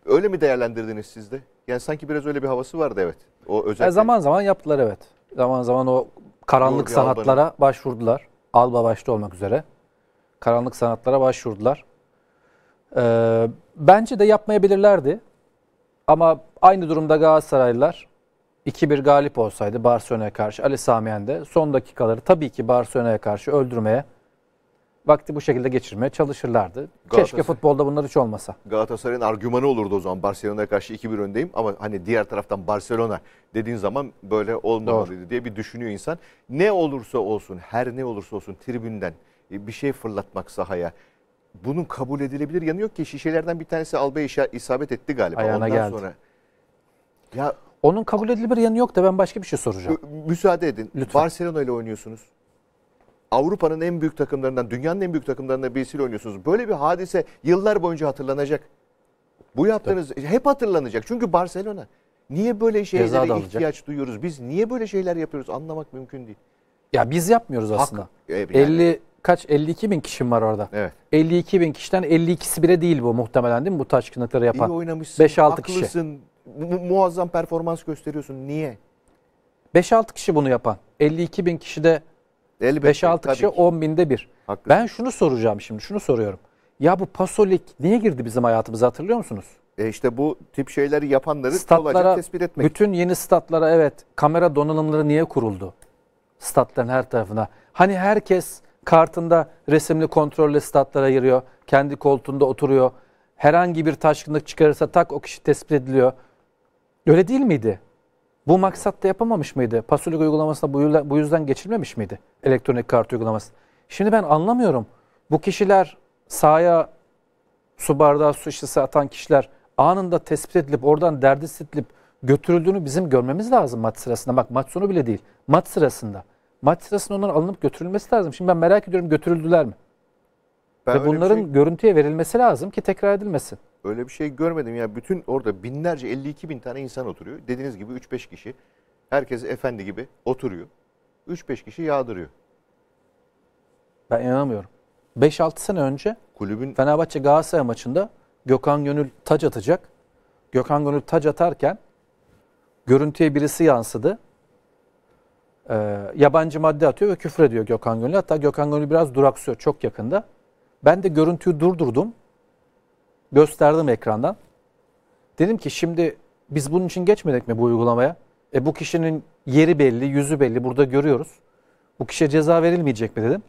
öyle mi değerlendirdiniz siz de? Yani sanki biraz öyle bir havası vardı evet. O özel. E zaman zaman yaptılar evet. Zaman zaman o karanlık Nurbi sanatlara Alba'nın... başvurdular. Alba başta olmak üzere. Karanlık sanatlara başvurdular. Ee, bence de yapmayabilirlerdi. Ama aynı durumda Galatasaraylılar 2-1 galip olsaydı Barcelona'ya karşı Ali Samiyen son dakikaları tabii ki Barcelona'ya karşı öldürmeye vakti bu şekilde geçirmeye çalışırlardı. Keşke futbolda bunlar hiç olmasa. Galatasaray'ın argümanı olurdu o zaman. Barcelona'ya karşı 2-1 öndeyim ama hani diğer taraftan Barcelona dediğin zaman böyle olmamalıydı Doğru. diye bir düşünüyor insan. Ne olursa olsun, her ne olursa olsun tribünden e, bir şey fırlatmak sahaya bunun kabul edilebilir yanı yok ki. Şişelerden bir tanesi Albay isabet etti galiba. Ayağına Ondan geldi. sonra. Ya onun kabul edilebilir yanı yok da ben başka bir şey soracağım. Müsaade edin. Lütfen. Barcelona ile oynuyorsunuz. Avrupa'nın en büyük takımlarından, dünyanın en büyük takımlarından birisiyle oynuyorsunuz. Böyle bir hadise yıllar boyunca hatırlanacak. Bu yaptığınız Tabii. hep hatırlanacak. Çünkü Barcelona. Niye böyle şeylere ihtiyaç duyuyoruz? Biz niye böyle şeyler yapıyoruz? Anlamak mümkün değil. Ya biz yapmıyoruz aslında. E, yani. 50 kaç 52 bin kişim var orada. Evet. 52 bin kişiden 52'si bile değil bu muhtemelen değil mi bu taşkınlıkları yapan? İyi oynamışsın, 5-6 haklısın, kişi. muazzam performans gösteriyorsun. Niye? 5-6 kişi bunu yapan. 52 bin kişide 5-6 kişi ki. 10 binde bir. Haklısın. Ben şunu soracağım şimdi şunu soruyorum. Ya bu pasolik niye girdi bizim hayatımıza hatırlıyor musunuz? E işte bu tip şeyleri yapanları statlara, tespit etmek. Bütün yeni statlara evet kamera donanımları niye kuruldu? Statların her tarafına. Hani herkes kartında resimli kontrolle statlara giriyor. Kendi koltuğunda oturuyor. Herhangi bir taşkınlık çıkarırsa tak o kişi tespit ediliyor. Öyle değil miydi? Bu maksatta yapamamış mıydı? Pasolik uygulamasına bu yüzden geçilmemiş miydi? Elektronik kart uygulaması. Şimdi ben anlamıyorum. Bu kişiler sahaya su bardağı su şişesi atan kişiler anında tespit edilip oradan derdi edilip götürüldüğünü bizim görmemiz lazım maç sırasında. Bak maç sonu bile değil. Maç sırasında maç sırasında onların alınıp götürülmesi lazım. Şimdi ben merak ediyorum götürüldüler mi? Ben Ve bunların şey, görüntüye verilmesi lazım ki tekrar edilmesin. Öyle bir şey görmedim ya. Bütün orada binlerce 52 bin tane insan oturuyor. Dediğiniz gibi 3-5 kişi. Herkes efendi gibi oturuyor. 3-5 kişi yağdırıyor. Ben inanamıyorum. 5-6 sene önce kulübün Fenerbahçe Galatasaray maçında Gökhan Gönül taç atacak. Gökhan Gönül taç atarken görüntüye birisi yansıdı e, yabancı madde atıyor ve küfür ediyor Gökhan Gönül. Hatta Gökhan Gönül biraz duraksıyor çok yakında. Ben de görüntüyü durdurdum. Gösterdim ekrandan. Dedim ki şimdi biz bunun için geçmedik mi bu uygulamaya? E bu kişinin yeri belli, yüzü belli burada görüyoruz. Bu kişiye ceza verilmeyecek mi dedim.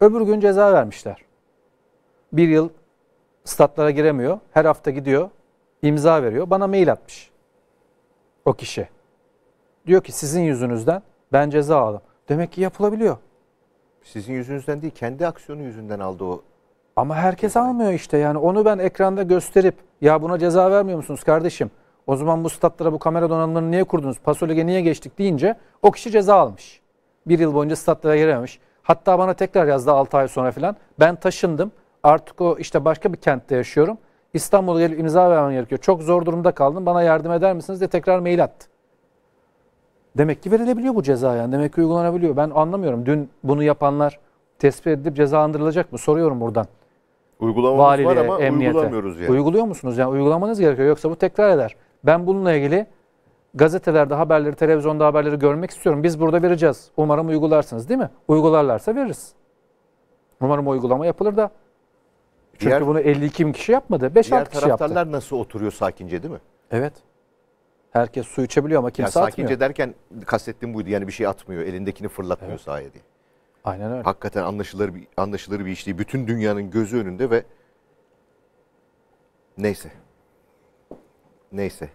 Öbür gün ceza vermişler. Bir yıl statlara giremiyor. Her hafta gidiyor. imza veriyor. Bana mail atmış. O kişi. Diyor ki sizin yüzünüzden ben ceza aldım. Demek ki yapılabiliyor. Sizin yüzünüzden değil kendi aksiyonu yüzünden aldı o. Ama herkes cezayı. almıyor işte yani onu ben ekranda gösterip ya buna ceza vermiyor musunuz kardeşim? O zaman bu statlara bu kamera donanımlarını niye kurdunuz? Pasolige niye geçtik deyince o kişi ceza almış. Bir yıl boyunca statlara girememiş. Hatta bana tekrar yazdı 6 ay sonra filan. Ben taşındım. Artık o işte başka bir kentte yaşıyorum. İstanbul'a gelip imza vermem gerekiyor. Çok zor durumda kaldım. Bana yardım eder misiniz diye tekrar mail attı. Demek ki verilebiliyor bu ceza yani. Demek ki uygulanabiliyor. Ben anlamıyorum. Dün bunu yapanlar tespit edip cezalandırılacak mı? Soruyorum buradan. Uygulamamız Valiliğe, var ama emniyete. uygulamıyoruz yani. Uyguluyor musunuz? Yani uygulamanız gerekiyor. Yoksa bu tekrar eder. Ben bununla ilgili gazetelerde haberleri, televizyonda haberleri görmek istiyorum. Biz burada vereceğiz. Umarım uygularsınız değil mi? Uygularlarsa veririz. Umarım uygulama yapılır da. Çünkü diğer, bunu 52 kişi yapmadı. 5-6 kişi yaptı. Diğer taraftarlar nasıl oturuyor sakince değil mi? Evet. Herkes su içebiliyor ama kimse yani atmıyor. Sakince derken kastettiğim buydu. Yani bir şey atmıyor. Elindekini fırlatmıyor evet. sahaya diye. Aynen öyle. Hakikaten anlaşılır bir, anlaşılır bir iş değil. Bütün dünyanın gözü önünde ve neyse. Neyse.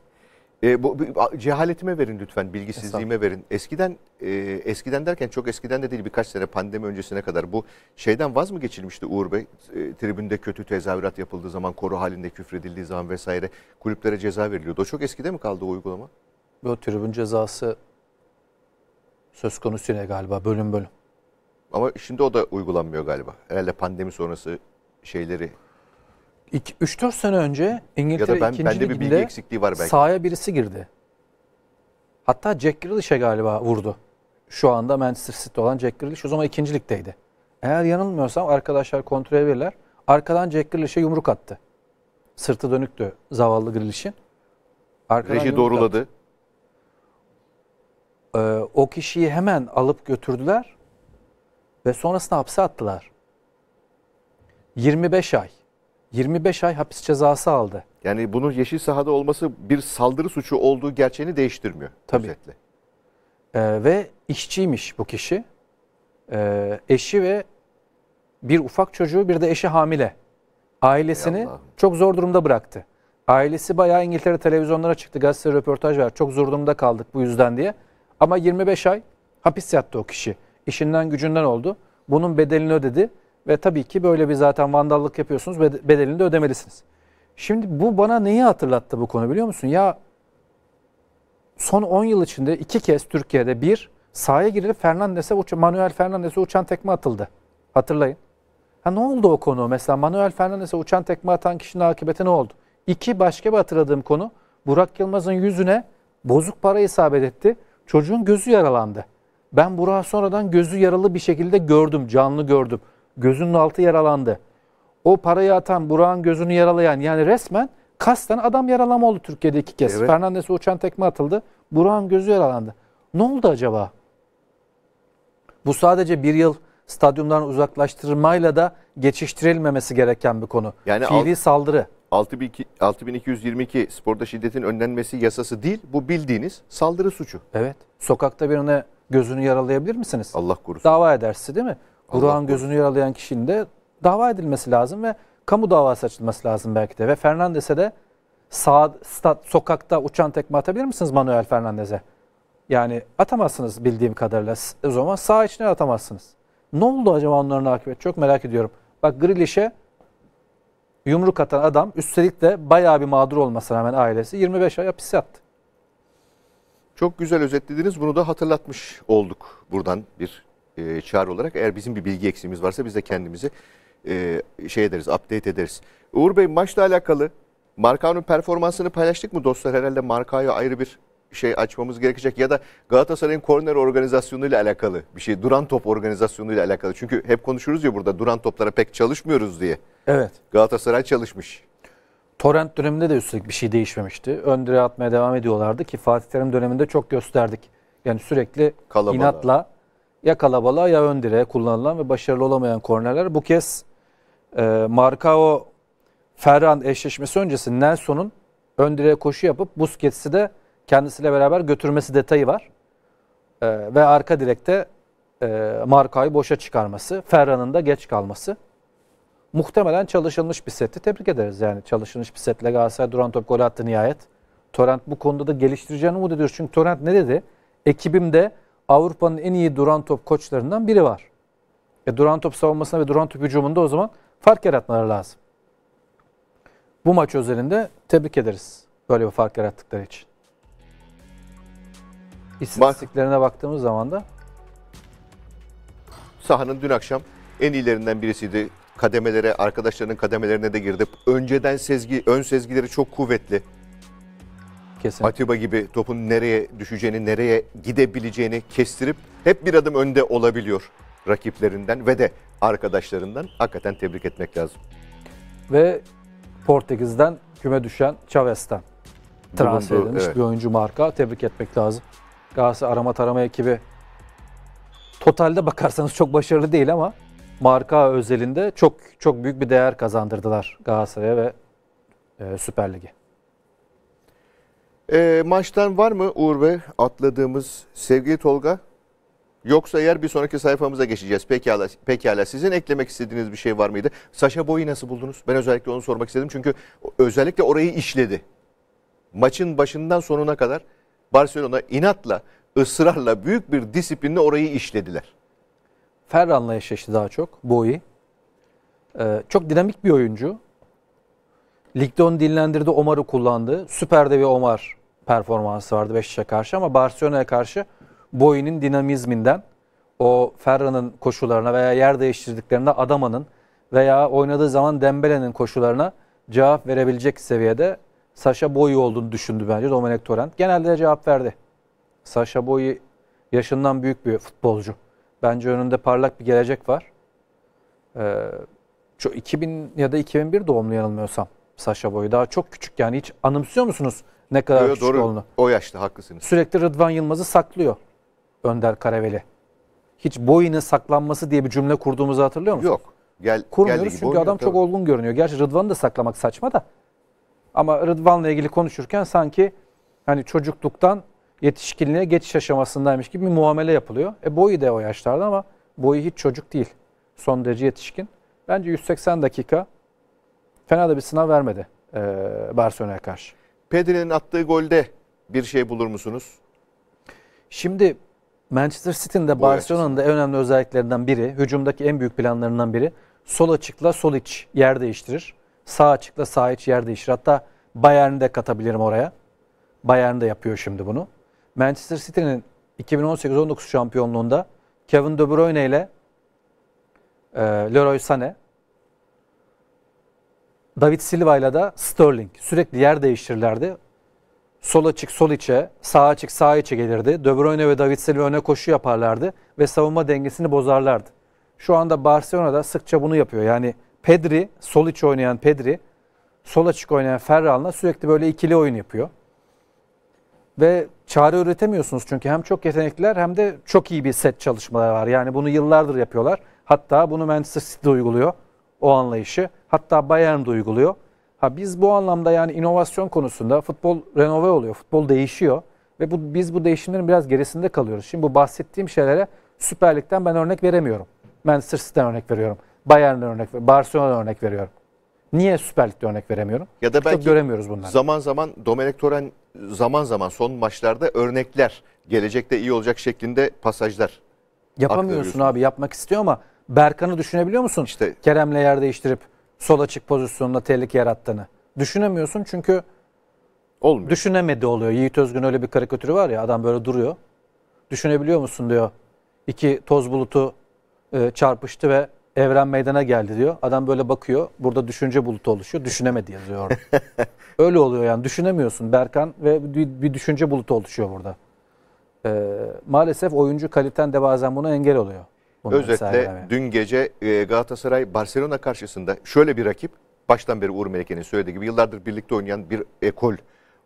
E, bu, bu cehaletime verin lütfen, bilgisizliğime verin. Eskiden e, eskiden derken çok eskiden de değil birkaç sene pandemi öncesine kadar bu şeyden vaz mı geçilmişti Uğur Bey? E, tribünde kötü tezahürat yapıldığı zaman, koru halinde küfredildiği zaman vesaire kulüplere ceza veriliyordu. O çok eskide mi kaldı o uygulama? Bu tribün cezası söz konusu ne galiba bölüm bölüm. Ama şimdi o da uygulanmıyor galiba. Herhalde pandemi sonrası şeyleri 3-4 sene önce İngiltere ya da ben, ikinci bende bir bilgi eksikliği var belki. sahaya birisi girdi. Hatta Jack Grealish'e galiba vurdu. Şu anda Manchester City'de olan Jack Grealish o zaman ikinci ligdeydi. Eğer yanılmıyorsam arkadaşlar kontrol edebilirler. Arkadan Jack Grealish'e yumruk attı. Sırtı dönüktü zavallı Grealish'in. Reji doğruladı. Ee, o kişiyi hemen alıp götürdüler ve sonrasında hapse attılar. 25 ay. 25 ay hapis cezası aldı. Yani bunun yeşil sahada olması bir saldırı suçu olduğu gerçeğini değiştirmiyor. Tabii. Ee, ve işçiymiş bu kişi. Ee, eşi ve bir ufak çocuğu bir de eşi hamile. Ailesini çok zor durumda bıraktı. Ailesi bayağı İngiltere televizyonlara çıktı. Gazete röportaj ver. Çok zor durumda kaldık bu yüzden diye. Ama 25 ay hapis yattı o kişi. İşinden gücünden oldu. Bunun bedelini ödedi. Ve tabii ki böyle bir zaten vandallık yapıyorsunuz bedelini de ödemelisiniz. Şimdi bu bana neyi hatırlattı bu konu biliyor musun? Ya son 10 yıl içinde iki kez Türkiye'de bir sahaya girilip Fernandes'e uçan, Manuel Fernandes'e uçan tekme atıldı. Hatırlayın. Ha ne oldu o konu? Mesela Manuel Fernandes'e uçan tekme atan kişinin akıbeti ne oldu? İki başka bir hatırladığım konu Burak Yılmaz'ın yüzüne bozuk para isabet etti. Çocuğun gözü yaralandı. Ben Burak'ı sonradan gözü yaralı bir şekilde gördüm, canlı gördüm. Gözünün altı yaralandı. O parayı atan, Burak'ın gözünü yaralayan yani resmen kasten adam yaralama oldu Türkiye'de iki kez. Evet. Fernandes'e uçan tekme atıldı. Burak'ın gözü yaralandı. Ne oldu acaba? Bu sadece bir yıl stadyumdan uzaklaştırmayla da geçiştirilmemesi gereken bir konu. Yani Fiili alt, saldırı. 6222 sporda şiddetin önlenmesi yasası değil, bu bildiğiniz saldırı suçu. Evet. Sokakta birine gözünü yaralayabilir misiniz? Allah korusun. Dava edersiniz değil mi? Burak'ın gözünü yaralayan kişinin de dava edilmesi lazım ve kamu davası açılması lazım belki de. Ve Fernandes'e de sağ, stat, sokakta uçan tekme atabilir misiniz Manuel Fernandes'e? Yani atamazsınız bildiğim kadarıyla. O zaman sağ içine atamazsınız. Ne oldu acaba onların akıbeti? Çok merak ediyorum. Bak Grealish'e yumruk atan adam üstelik de bayağı bir mağdur olmasına rağmen ailesi 25 ay hapis yattı. Çok güzel özetlediniz. Bunu da hatırlatmış olduk buradan bir e, çağrı olarak eğer bizim bir bilgi eksiğimiz varsa biz de kendimizi e, şey ederiz, update ederiz. Uğur Bey maçla alakalı Markao'nun performansını paylaştık mı dostlar? Herhalde Markao'ya ayrı bir şey açmamız gerekecek ya da Galatasaray'ın korner organizasyonuyla alakalı bir şey, duran top organizasyonuyla alakalı. Çünkü hep konuşuruz ya burada duran toplara pek çalışmıyoruz diye. Evet. Galatasaray çalışmış. Torrent döneminde de üstelik bir şey değişmemişti. Ön atmaya devam ediyorlardı ki Fatih Terim döneminde çok gösterdik. Yani sürekli Kalabalığa. inatla ya kalabalığa ya ön direğe kullanılan ve başarılı olamayan kornerler. Bu kez e, Marcao Ferran eşleşmesi öncesi Nelson'un ön direğe koşu yapıp Busquets'i de kendisiyle beraber götürmesi detayı var. E, ve arka direkte e, Marcao'yu boşa çıkarması, Ferran'ın da geç kalması. Muhtemelen çalışılmış bir setti. Tebrik ederiz yani çalışılmış bir setle Galatasaray duran top gol attı nihayet. Torrent bu konuda da geliştireceğini umut ediyoruz. Çünkü Torrent ne dedi? Ekibimde Avrupa'nın en iyi duran top koçlarından biri var. E, duran top savunmasına ve duran top hücumunda o zaman fark yaratmaları lazım. Bu maç özelinde tebrik ederiz böyle bir fark yarattıkları için. İstatistiklerine Bak. baktığımız zaman da sahanın dün akşam en iyilerinden birisiydi. Kademelere, arkadaşlarının kademelerine de girdi. Önceden sezgi, ön sezgileri çok kuvvetli. Kesin. Atiba gibi topun nereye düşeceğini, nereye gidebileceğini kestirip hep bir adım önde olabiliyor rakiplerinden ve de arkadaşlarından. Hakikaten tebrik etmek lazım. Ve Portekiz'den küme düşen Chavez'ten transfer edilmiş evet. bir oyuncu marka. Tebrik etmek lazım. Galatasaray arama tarama ekibi totalde bakarsanız çok başarılı değil ama marka özelinde çok çok büyük bir değer kazandırdılar Galatasaray'a ve e, Süper Lig'e. E, maçtan var mı Uğur Bey atladığımız sevgili Tolga? Yoksa eğer bir sonraki sayfamıza geçeceğiz. Pekala, pekala sizin eklemek istediğiniz bir şey var mıydı? Saşa Boy'u nasıl buldunuz? Ben özellikle onu sormak istedim. Çünkü özellikle orayı işledi. Maçın başından sonuna kadar Barcelona inatla, ısrarla, büyük bir disiplinle orayı işlediler. Ferran'la eşleşti daha çok boyu. Ee, çok dinamik bir oyuncu. Ligde onu dinlendirdi, Omar'ı kullandı. Süper'de bir Omar performansı vardı Beşiktaş'a karşı ama Barcelona'ya karşı boyunun dinamizminden, o Ferran'ın koşularına veya yer değiştirdiklerinde Adaman'ın veya oynadığı zaman Dembele'nin koşularına cevap verebilecek seviyede Saşa Boy olduğunu düşündü bence Dominic Torrent. Genelde cevap verdi. Saşa Boy yaşından büyük bir futbolcu. Bence önünde parlak bir gelecek var. Ee, 2000 ya da 2001 doğumlu yanılmıyorsam. Sasha boyu daha çok küçük yani hiç anımsıyor musunuz ne kadar Yo, küçük doğru. olduğunu? O yaşta haklısınız. Sürekli Rıdvan Yılmaz'ı saklıyor Önder Karaveli. Hiç boyunun saklanması diye bir cümle kurduğumuzu hatırlıyor musunuz? Yok. Gel, Kurmuyoruz çünkü oynuyor, adam tabii. çok olgun görünüyor. Gerçi Rıdvan'ı da saklamak saçma da. Ama Rıdvan'la ilgili konuşurken sanki hani çocukluktan yetişkinliğe geçiş aşamasındaymış gibi bir muamele yapılıyor. E boyu da o yaşlarda ama boyu hiç çocuk değil. Son derece yetişkin. Bence 180 dakika fena da bir sınav vermedi e, Barcelona'ya karşı. Pedri'nin attığı golde bir şey bulur musunuz? Şimdi Manchester City'nin de Barcelona'nın da en önemli özelliklerinden biri, hücumdaki en büyük planlarından biri sol açıkla sol iç yer değiştirir. Sağ açıkla sağ iç yer değiştirir. Hatta Bayern'i de katabilirim oraya. Bayern de yapıyor şimdi bunu. Manchester City'nin 2018-19 şampiyonluğunda Kevin De Bruyne ile e, Leroy Sané David Silva ile de Sterling sürekli yer değiştirirlerdi. Sol açık sol içe, sağ açık sağ içe gelirdi. De Bruyne ve David Silva öne koşu yaparlardı ve savunma dengesini bozarlardı. Şu anda Barcelona'da sıkça bunu yapıyor. Yani Pedri, sol içe oynayan Pedri, sol açık oynayan Ferral'la sürekli böyle ikili oyun yapıyor. Ve çare üretemiyorsunuz çünkü hem çok yetenekliler hem de çok iyi bir set çalışmaları var. Yani bunu yıllardır yapıyorlar. Hatta bunu Manchester City'de uyguluyor o anlayışı. Hatta Bayern de uyguluyor. Ha biz bu anlamda yani inovasyon konusunda futbol renove oluyor, futbol değişiyor ve bu, biz bu değişimlerin biraz gerisinde kalıyoruz. Şimdi bu bahsettiğim şeylere Süper Lig'den ben örnek veremiyorum. Manchester City'den örnek veriyorum. Bayern'den örnek veriyorum. Barcelona'dan örnek veriyorum. Niye Süper Lig'de örnek veremiyorum? Ya da belki Çok göremiyoruz bunları. Zaman zaman Domenek Toren zaman zaman son maçlarda örnekler gelecekte iyi olacak şeklinde pasajlar. Yapamıyorsun abi yapmak istiyor ama Berkan'ı düşünebiliyor musun? İşte Kerem'le yer değiştirip sol açık pozisyonunda tehlike yarattığını. Düşünemiyorsun çünkü Olmuyor. düşünemedi oluyor. Yiğit Özgün öyle bir karikatürü var ya adam böyle duruyor. Düşünebiliyor musun diyor. İki toz bulutu e, çarpıştı ve evren meydana geldi diyor. Adam böyle bakıyor. Burada düşünce bulutu oluşuyor. Düşünemedi yazıyor (laughs) öyle oluyor yani. Düşünemiyorsun Berkan ve bir, bir düşünce bulutu oluşuyor burada. E, maalesef oyuncu kaliten de bazen buna engel oluyor. Özetle dün gece e, Galatasaray Barcelona karşısında şöyle bir rakip. Baştan beri Uğur Meleke'nin söylediği gibi yıllardır birlikte oynayan bir ekol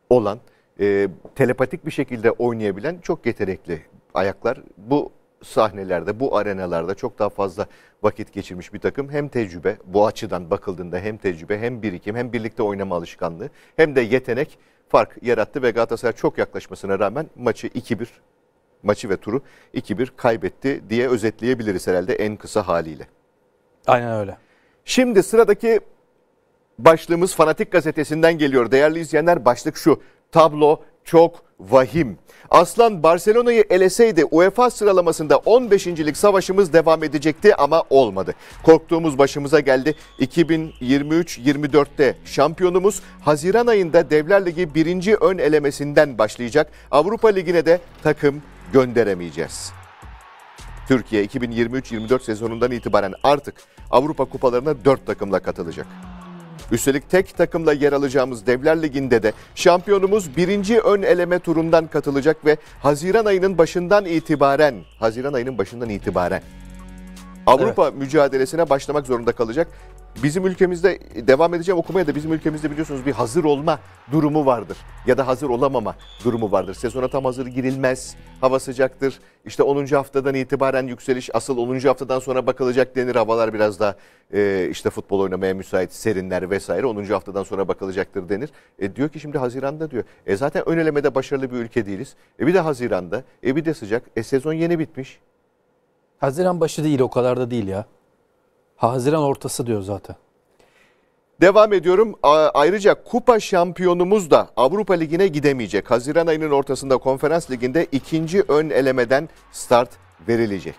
olan, e, telepatik bir şekilde oynayabilen çok yetenekli ayaklar. Bu sahnelerde, bu arenalarda çok daha fazla vakit geçirmiş bir takım. Hem tecrübe, bu açıdan bakıldığında hem tecrübe, hem birikim, hem birlikte oynama alışkanlığı, hem de yetenek fark yarattı ve Galatasaray çok yaklaşmasına rağmen maçı 2-1 maçı ve turu 2-1 kaybetti diye özetleyebiliriz herhalde en kısa haliyle. Aynen öyle. Şimdi sıradaki başlığımız Fanatik Gazetesi'nden geliyor. Değerli izleyenler başlık şu. Tablo çok vahim. Aslan Barcelona'yı eleseydi UEFA sıralamasında 15. 15.lik savaşımız devam edecekti ama olmadı. Korktuğumuz başımıza geldi. 2023-24'te şampiyonumuz Haziran ayında Devler Ligi birinci ön elemesinden başlayacak. Avrupa Ligi'ne de takım gönderemeyeceğiz. Türkiye 2023-24 sezonundan itibaren artık Avrupa kupalarına 4 takımla katılacak. Üstelik tek takımla yer alacağımız Devler Ligi'nde de şampiyonumuz birinci ön eleme turundan katılacak ve Haziran ayının başından itibaren, Haziran ayının başından itibaren Avrupa evet. mücadelesine başlamak zorunda kalacak bizim ülkemizde devam edeceğim okumaya da bizim ülkemizde biliyorsunuz bir hazır olma durumu vardır. Ya da hazır olamama durumu vardır. Sezona tam hazır girilmez, hava sıcaktır. İşte 10. haftadan itibaren yükseliş asıl 10. haftadan sonra bakılacak denir. Havalar biraz daha e, işte futbol oynamaya müsait serinler vesaire 10. haftadan sonra bakılacaktır denir. E, diyor ki şimdi Haziran'da diyor. E zaten ön elemede başarılı bir ülke değiliz. E bir de Haziran'da, e bir de sıcak. E sezon yeni bitmiş. Haziran başı değil o kadar da değil ya. Haziran ortası diyor zaten. Devam ediyorum. Ayrıca kupa şampiyonumuz da Avrupa Ligi'ne gidemeyecek. Haziran ayının ortasında Konferans Ligi'nde ikinci ön elemeden start verilecek.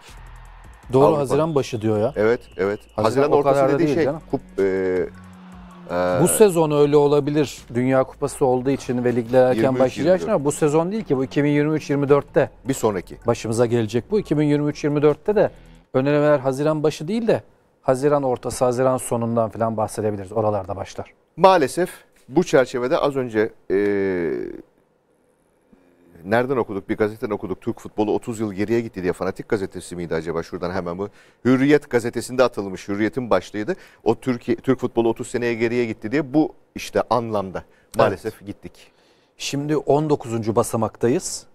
Doğru Avrupa. Haziran başı diyor ya. Evet, evet. Haziran, Haziran ortası dediği şey kup, e, e, bu sezon öyle olabilir. Dünya Kupası olduğu için ve ligler erken başlayacağı ama bu sezon değil ki bu 2023-24'te. Bir sonraki. Başımıza gelecek bu. 2023-24'te de ön önerimeler Haziran başı değil de Haziran ortası, Haziran sonundan falan bahsedebiliriz. Oralarda başlar. Maalesef bu çerçevede az önce e, nereden okuduk? Bir gazeteden okuduk. Türk futbolu 30 yıl geriye gitti diye fanatik gazetesi miydi acaba? Şuradan hemen bu. Hürriyet gazetesinde atılmış. Hürriyet'in başlığıydı. O Türkiye Türk futbolu 30 seneye geriye gitti diye bu işte anlamda maalesef evet. gittik. Şimdi 19. basamaktayız.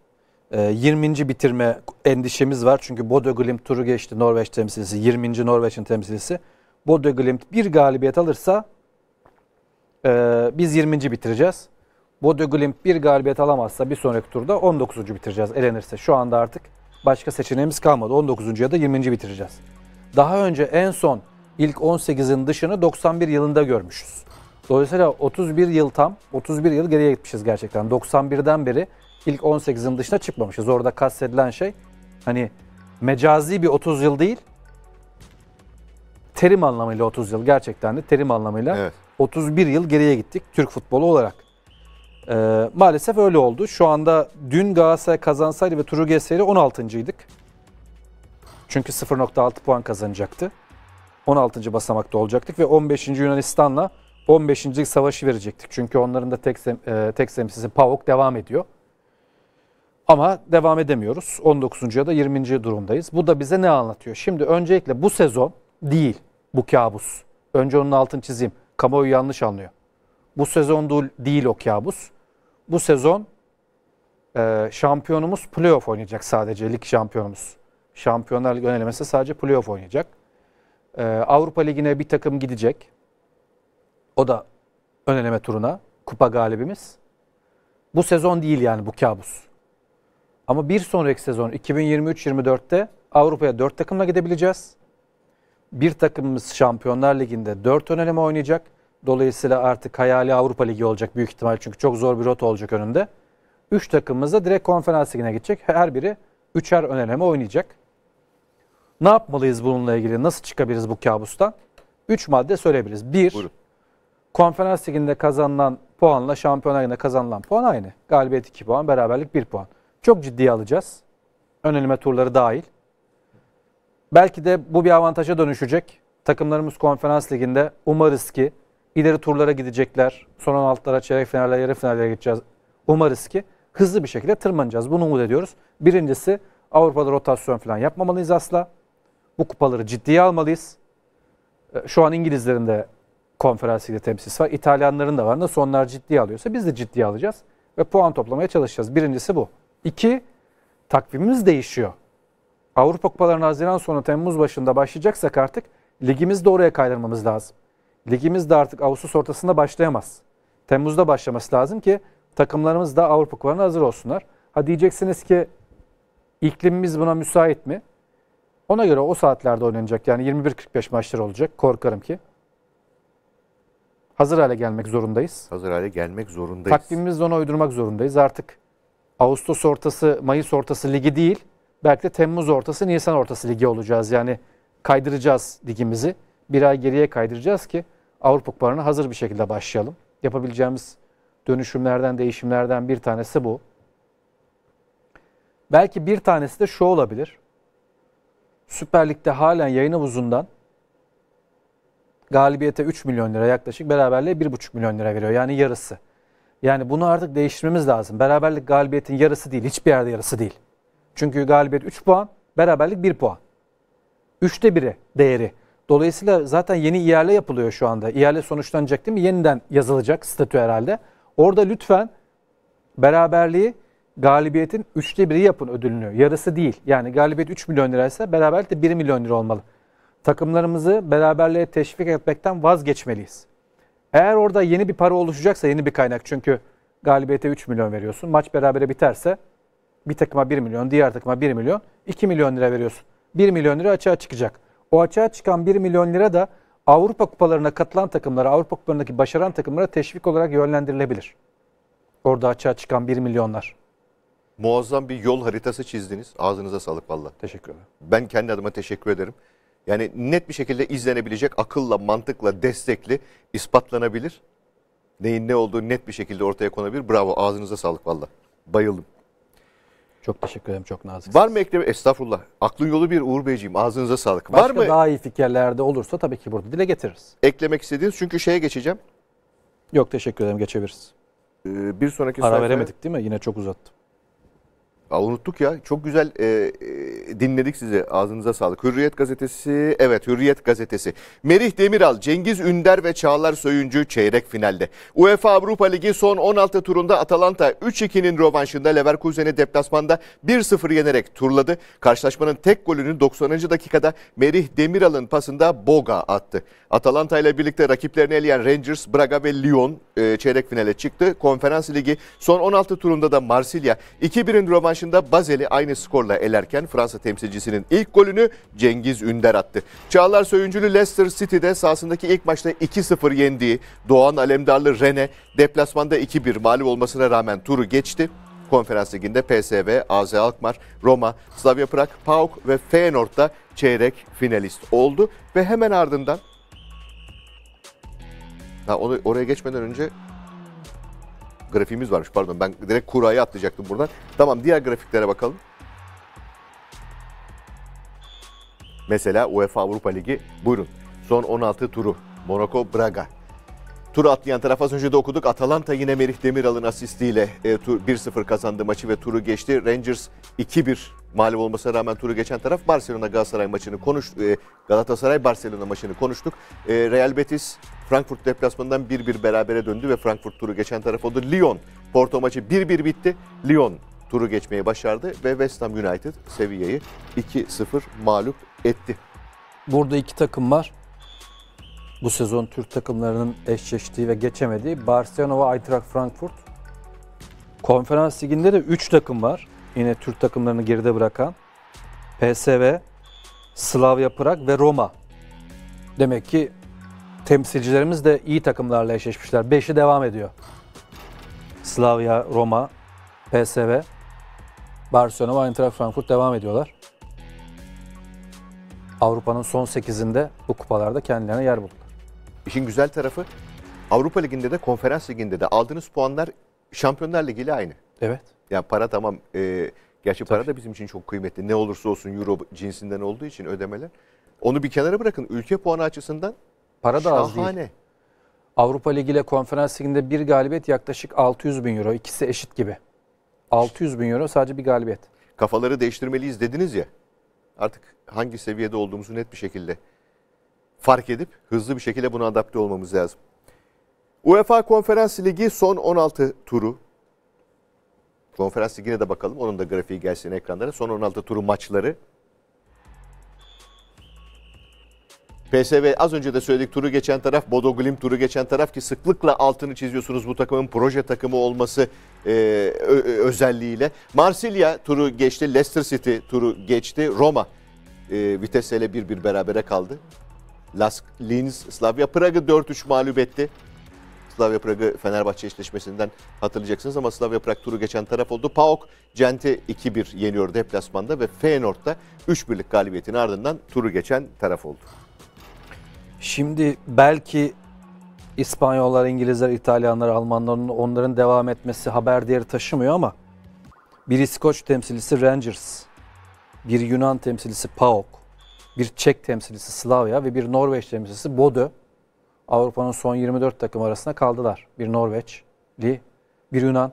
20. Ee, bitirme endişemiz var. Çünkü Bodo Glimt turu geçti Norveç temsilcisi. 20. Norveç'in temsilcisi. Bodo Glimt bir galibiyet alırsa e, biz 20. bitireceğiz. Bodo Glimt bir galibiyet alamazsa bir sonraki turda 19. bitireceğiz elenirse. Şu anda artık başka seçeneğimiz kalmadı. 19. ya da 20. bitireceğiz. Daha önce en son ilk 18'in dışını 91 yılında görmüşüz. Dolayısıyla 31 yıl tam, 31 yıl geriye gitmişiz gerçekten. 91'den beri ilk 18'in dışına çıkmamışız. Orada kastedilen şey hani mecazi bir 30 yıl değil, terim anlamıyla 30 yıl gerçekten de terim anlamıyla evet. 31 yıl geriye gittik Türk futbolu olarak. Ee, maalesef öyle oldu. Şu anda dün Galatasaray kazansaydı ve turu geçseydi 16.ydık. Çünkü 0.6 puan kazanacaktı. 16. basamakta olacaktık ve 15. Yunanistan'la 15. savaşı verecektik. Çünkü onların da tek, sem e, tek temsilcisi PAOK devam ediyor. Ama devam edemiyoruz. 19. ya da 20. durumdayız. Bu da bize ne anlatıyor? Şimdi öncelikle bu sezon değil bu kabus. Önce onun altını çizeyim. Kamuoyu yanlış anlıyor. Bu sezon değil o kabus. Bu sezon e, şampiyonumuz playoff oynayacak sadece lig şampiyonumuz. Şampiyonlar Ligi önelemesi sadece playoff oynayacak. E, Avrupa Ligi'ne bir takım gidecek. O da öneleme turuna kupa galibimiz. Bu sezon değil yani bu kabus. Ama bir sonraki sezon 2023-24'te Avrupa'ya 4 takımla gidebileceğiz. Bir takımımız Şampiyonlar Ligi'nde 4 öneleme oynayacak. Dolayısıyla artık hayali Avrupa Ligi olacak büyük ihtimal çünkü çok zor bir rota olacak önünde. 3 takımımız da direkt konferans ligine gidecek. Her biri üçer öneleme oynayacak. Ne yapmalıyız bununla ilgili? Nasıl çıkabiliriz bu kabustan? 3 madde söyleyebiliriz. 1. Konferans liginde kazanılan puanla şampiyonlar liginde kazanılan puan aynı. Galibiyet 2 puan, beraberlik 1 puan çok ciddiye alacağız. Öneleme turları dahil. Belki de bu bir avantaja dönüşecek. Takımlarımız konferans liginde umarız ki ileri turlara gidecekler. Son 16'lara, çeyrek finallere, yarı finallere gideceğiz. Umarız ki hızlı bir şekilde tırmanacağız. Bunu umut ediyoruz. Birincisi Avrupa'da rotasyon falan yapmamalıyız asla. Bu kupaları ciddiye almalıyız. Ee, şu an İngilizlerin de konferans ligi temsilcisi var. İtalyanların da var. Nasıl onlar ciddiye alıyorsa biz de ciddiye alacağız. Ve puan toplamaya çalışacağız. Birincisi bu. İki, takvimimiz değişiyor. Avrupa Kupaları'nın Haziran sonu Temmuz başında başlayacaksak artık ligimiz de oraya kaydırmamız lazım. Ligimiz de artık Ağustos ortasında başlayamaz. Temmuz'da başlaması lazım ki takımlarımız da Avrupa Kupaları'na hazır olsunlar. Ha diyeceksiniz ki iklimimiz buna müsait mi? Ona göre o saatlerde oynanacak. Yani 21.45 maçlar olacak. Korkarım ki. Hazır hale gelmek zorundayız. Hazır hale gelmek zorundayız. Takvimimizi ona uydurmak zorundayız. Artık Ağustos ortası, Mayıs ortası ligi değil. Belki de Temmuz ortası, Nisan ortası ligi olacağız. Yani kaydıracağız ligimizi. Bir ay geriye kaydıracağız ki Avrupa Kupalarına hazır bir şekilde başlayalım. Yapabileceğimiz dönüşümlerden, değişimlerden bir tanesi bu. Belki bir tanesi de şu olabilir. Süper Lig'de halen yayın havuzundan galibiyete 3 milyon lira yaklaşık beraberliğe 1,5 milyon lira veriyor. Yani yarısı. Yani bunu artık değiştirmemiz lazım. Beraberlik galibiyetin yarısı değil. Hiçbir yerde yarısı değil. Çünkü galibiyet 3 puan, beraberlik 1 puan. Üçte biri değeri. Dolayısıyla zaten yeni ihale yapılıyor şu anda. İhale sonuçlanacak değil mi? Yeniden yazılacak statü herhalde. Orada lütfen beraberliği galibiyetin üçte biri yapın ödülünü. Yarısı değil. Yani galibiyet 3 milyon liraysa beraberlik de 1 milyon lira olmalı. Takımlarımızı beraberliğe teşvik etmekten vazgeçmeliyiz. Eğer orada yeni bir para oluşacaksa yeni bir kaynak çünkü galibiyete 3 milyon veriyorsun. Maç berabere biterse bir takıma 1 milyon, diğer takıma 1 milyon, 2 milyon lira veriyorsun. 1 milyon lira açığa çıkacak. O açığa çıkan 1 milyon lira da Avrupa kupalarına katılan takımlara, Avrupa kupalarındaki başaran takımlara teşvik olarak yönlendirilebilir. Orada açığa çıkan 1 milyonlar. Muazzam bir yol haritası çizdiniz. Ağzınıza sağlık valla. Teşekkür ederim. Ben kendi adıma teşekkür ederim. Yani net bir şekilde izlenebilecek akılla, mantıkla, destekli ispatlanabilir. Neyin ne olduğu net bir şekilde ortaya konabilir. Bravo ağzınıza sağlık valla. Bayıldım. Çok teşekkür ederim. Çok nazik. Var mı ekleme? Estağfurullah. Aklın yolu bir Uğur Beyciğim. Ağzınıza sağlık. Başka Var mı? daha iyi fikirlerde olursa tabii ki burada dile getiririz. Eklemek istediğiniz çünkü şeye geçeceğim. Yok teşekkür ederim. Geçebiliriz. Ee, bir sonraki Ara sayfaya... veremedik değil mi? Yine çok uzattım. Aa, unuttuk ya. Çok güzel e, e, dinledik sizi. Ağzınıza sağlık. Hürriyet gazetesi. Evet Hürriyet gazetesi. Merih Demiral, Cengiz Ünder ve Çağlar Soyuncu çeyrek finalde. UEFA Avrupa Ligi son 16 turunda Atalanta 3-2'nin rövanşında Leverkusen'i deplasmanda 1-0 yenerek turladı. Karşılaşmanın tek golünü 90. dakikada Merih Demiral'ın pasında Boga attı. Atalanta ile birlikte rakiplerini eleyen Rangers, Braga ve Lyon e, çeyrek finale çıktı. Konferans Ligi son 16 turunda da Marsilya 2-1'in rövanşında karşında Bazel'i aynı skorla elerken Fransa temsilcisinin ilk golünü Cengiz Ünder attı. Çağlar Söyüncülü Leicester City'de sahasındaki ilk maçta 2-0 yendiği Doğan Alemdarlı Rene deplasmanda 2-1 mağlup olmasına rağmen turu geçti. Konferans liginde PSV, AZ Alkmaar, Roma, Slavia Prag, PAOK ve Feyenoord da çeyrek finalist oldu ve hemen ardından Ha, onu oraya geçmeden önce grafiğimiz varmış pardon ben direkt kurayı atlayacaktım buradan. Tamam diğer grafiklere bakalım. Mesela UEFA Avrupa Ligi buyurun son 16 turu Monaco Braga turu atlayan taraf az önce de okuduk. Atalanta yine Merih Demiral'ın asistiyle e, 1-0 kazandı maçı ve turu geçti. Rangers 2-1 mağlup olmasına rağmen turu geçen taraf Barcelona Galatasaray maçını konuştu. E, Galatasaray Barcelona maçını konuştuk. E, Real Betis Frankfurt deplasmanından 1-1 berabere döndü ve Frankfurt turu geçen taraf oldu. Lyon Porto maçı 1-1 bitti. Lyon turu geçmeyi başardı ve West Ham United Sevilla'yı 2-0 mağlup etti. Burada iki takım var bu sezon Türk takımlarının eşleştiği ve geçemediği Barcelona ve Eintracht Frankfurt. Konferans liginde de 3 takım var. Yine Türk takımlarını geride bırakan. PSV, Slavia Prag ve Roma. Demek ki temsilcilerimiz de iyi takımlarla eşleşmişler. 5'i devam ediyor. Slavia, Roma, PSV, Barcelona ve Eintracht Frankfurt devam ediyorlar. Avrupa'nın son 8'inde bu kupalarda kendilerine yer buldu. İşin güzel tarafı Avrupa Ligi'nde de konferans liginde de aldığınız puanlar Şampiyonlar Ligi aynı. Evet. Yani para tamam. E, gerçi Tabii. para da bizim için çok kıymetli. Ne olursa olsun Euro cinsinden olduğu için ödemeler. Onu bir kenara bırakın. Ülke puanı açısından para da şahane. az değil. Avrupa Ligi ile konferans liginde bir galibiyet yaklaşık 600 bin euro. İkisi eşit gibi. 600 bin euro sadece bir galibiyet. Kafaları değiştirmeliyiz dediniz ya. Artık hangi seviyede olduğumuzu net bir şekilde fark edip hızlı bir şekilde buna adapte olmamız lazım. UEFA Konferans Ligi son 16 turu. Konferans Ligi'ne de bakalım. Onun da grafiği gelsin ekranlara. Son 16 turu maçları. PSV az önce de söyledik turu geçen taraf, Bodo Glim turu geçen taraf ki sıklıkla altını çiziyorsunuz bu takımın proje takımı olması e, ö, özelliğiyle. Marsilya turu geçti, Leicester City turu geçti, Roma e, Vitesse ile bir bir berabere kaldı. Lask, Linz, Slavia Prag'ı 4-3 mağlup etti. Slavia Prag'ı Fenerbahçe eşleşmesinden hatırlayacaksınız ama Slavia Prag turu geçen taraf oldu. PAOK Gent'i 2-1 yeniyor deplasmanda ve Feyenoord da 3 birlik galibiyetin ardından turu geçen taraf oldu. Şimdi belki İspanyollar, İngilizler, İtalyanlar, Almanların onların devam etmesi haber değeri taşımıyor ama bir İskoç temsilcisi Rangers, bir Yunan temsilcisi PAOK, bir Çek temsilcisi Slavia ve bir Norveç temsilcisi Bodø Avrupa'nın son 24 takım arasında kaldılar. Bir Norveçli, bir Yunan,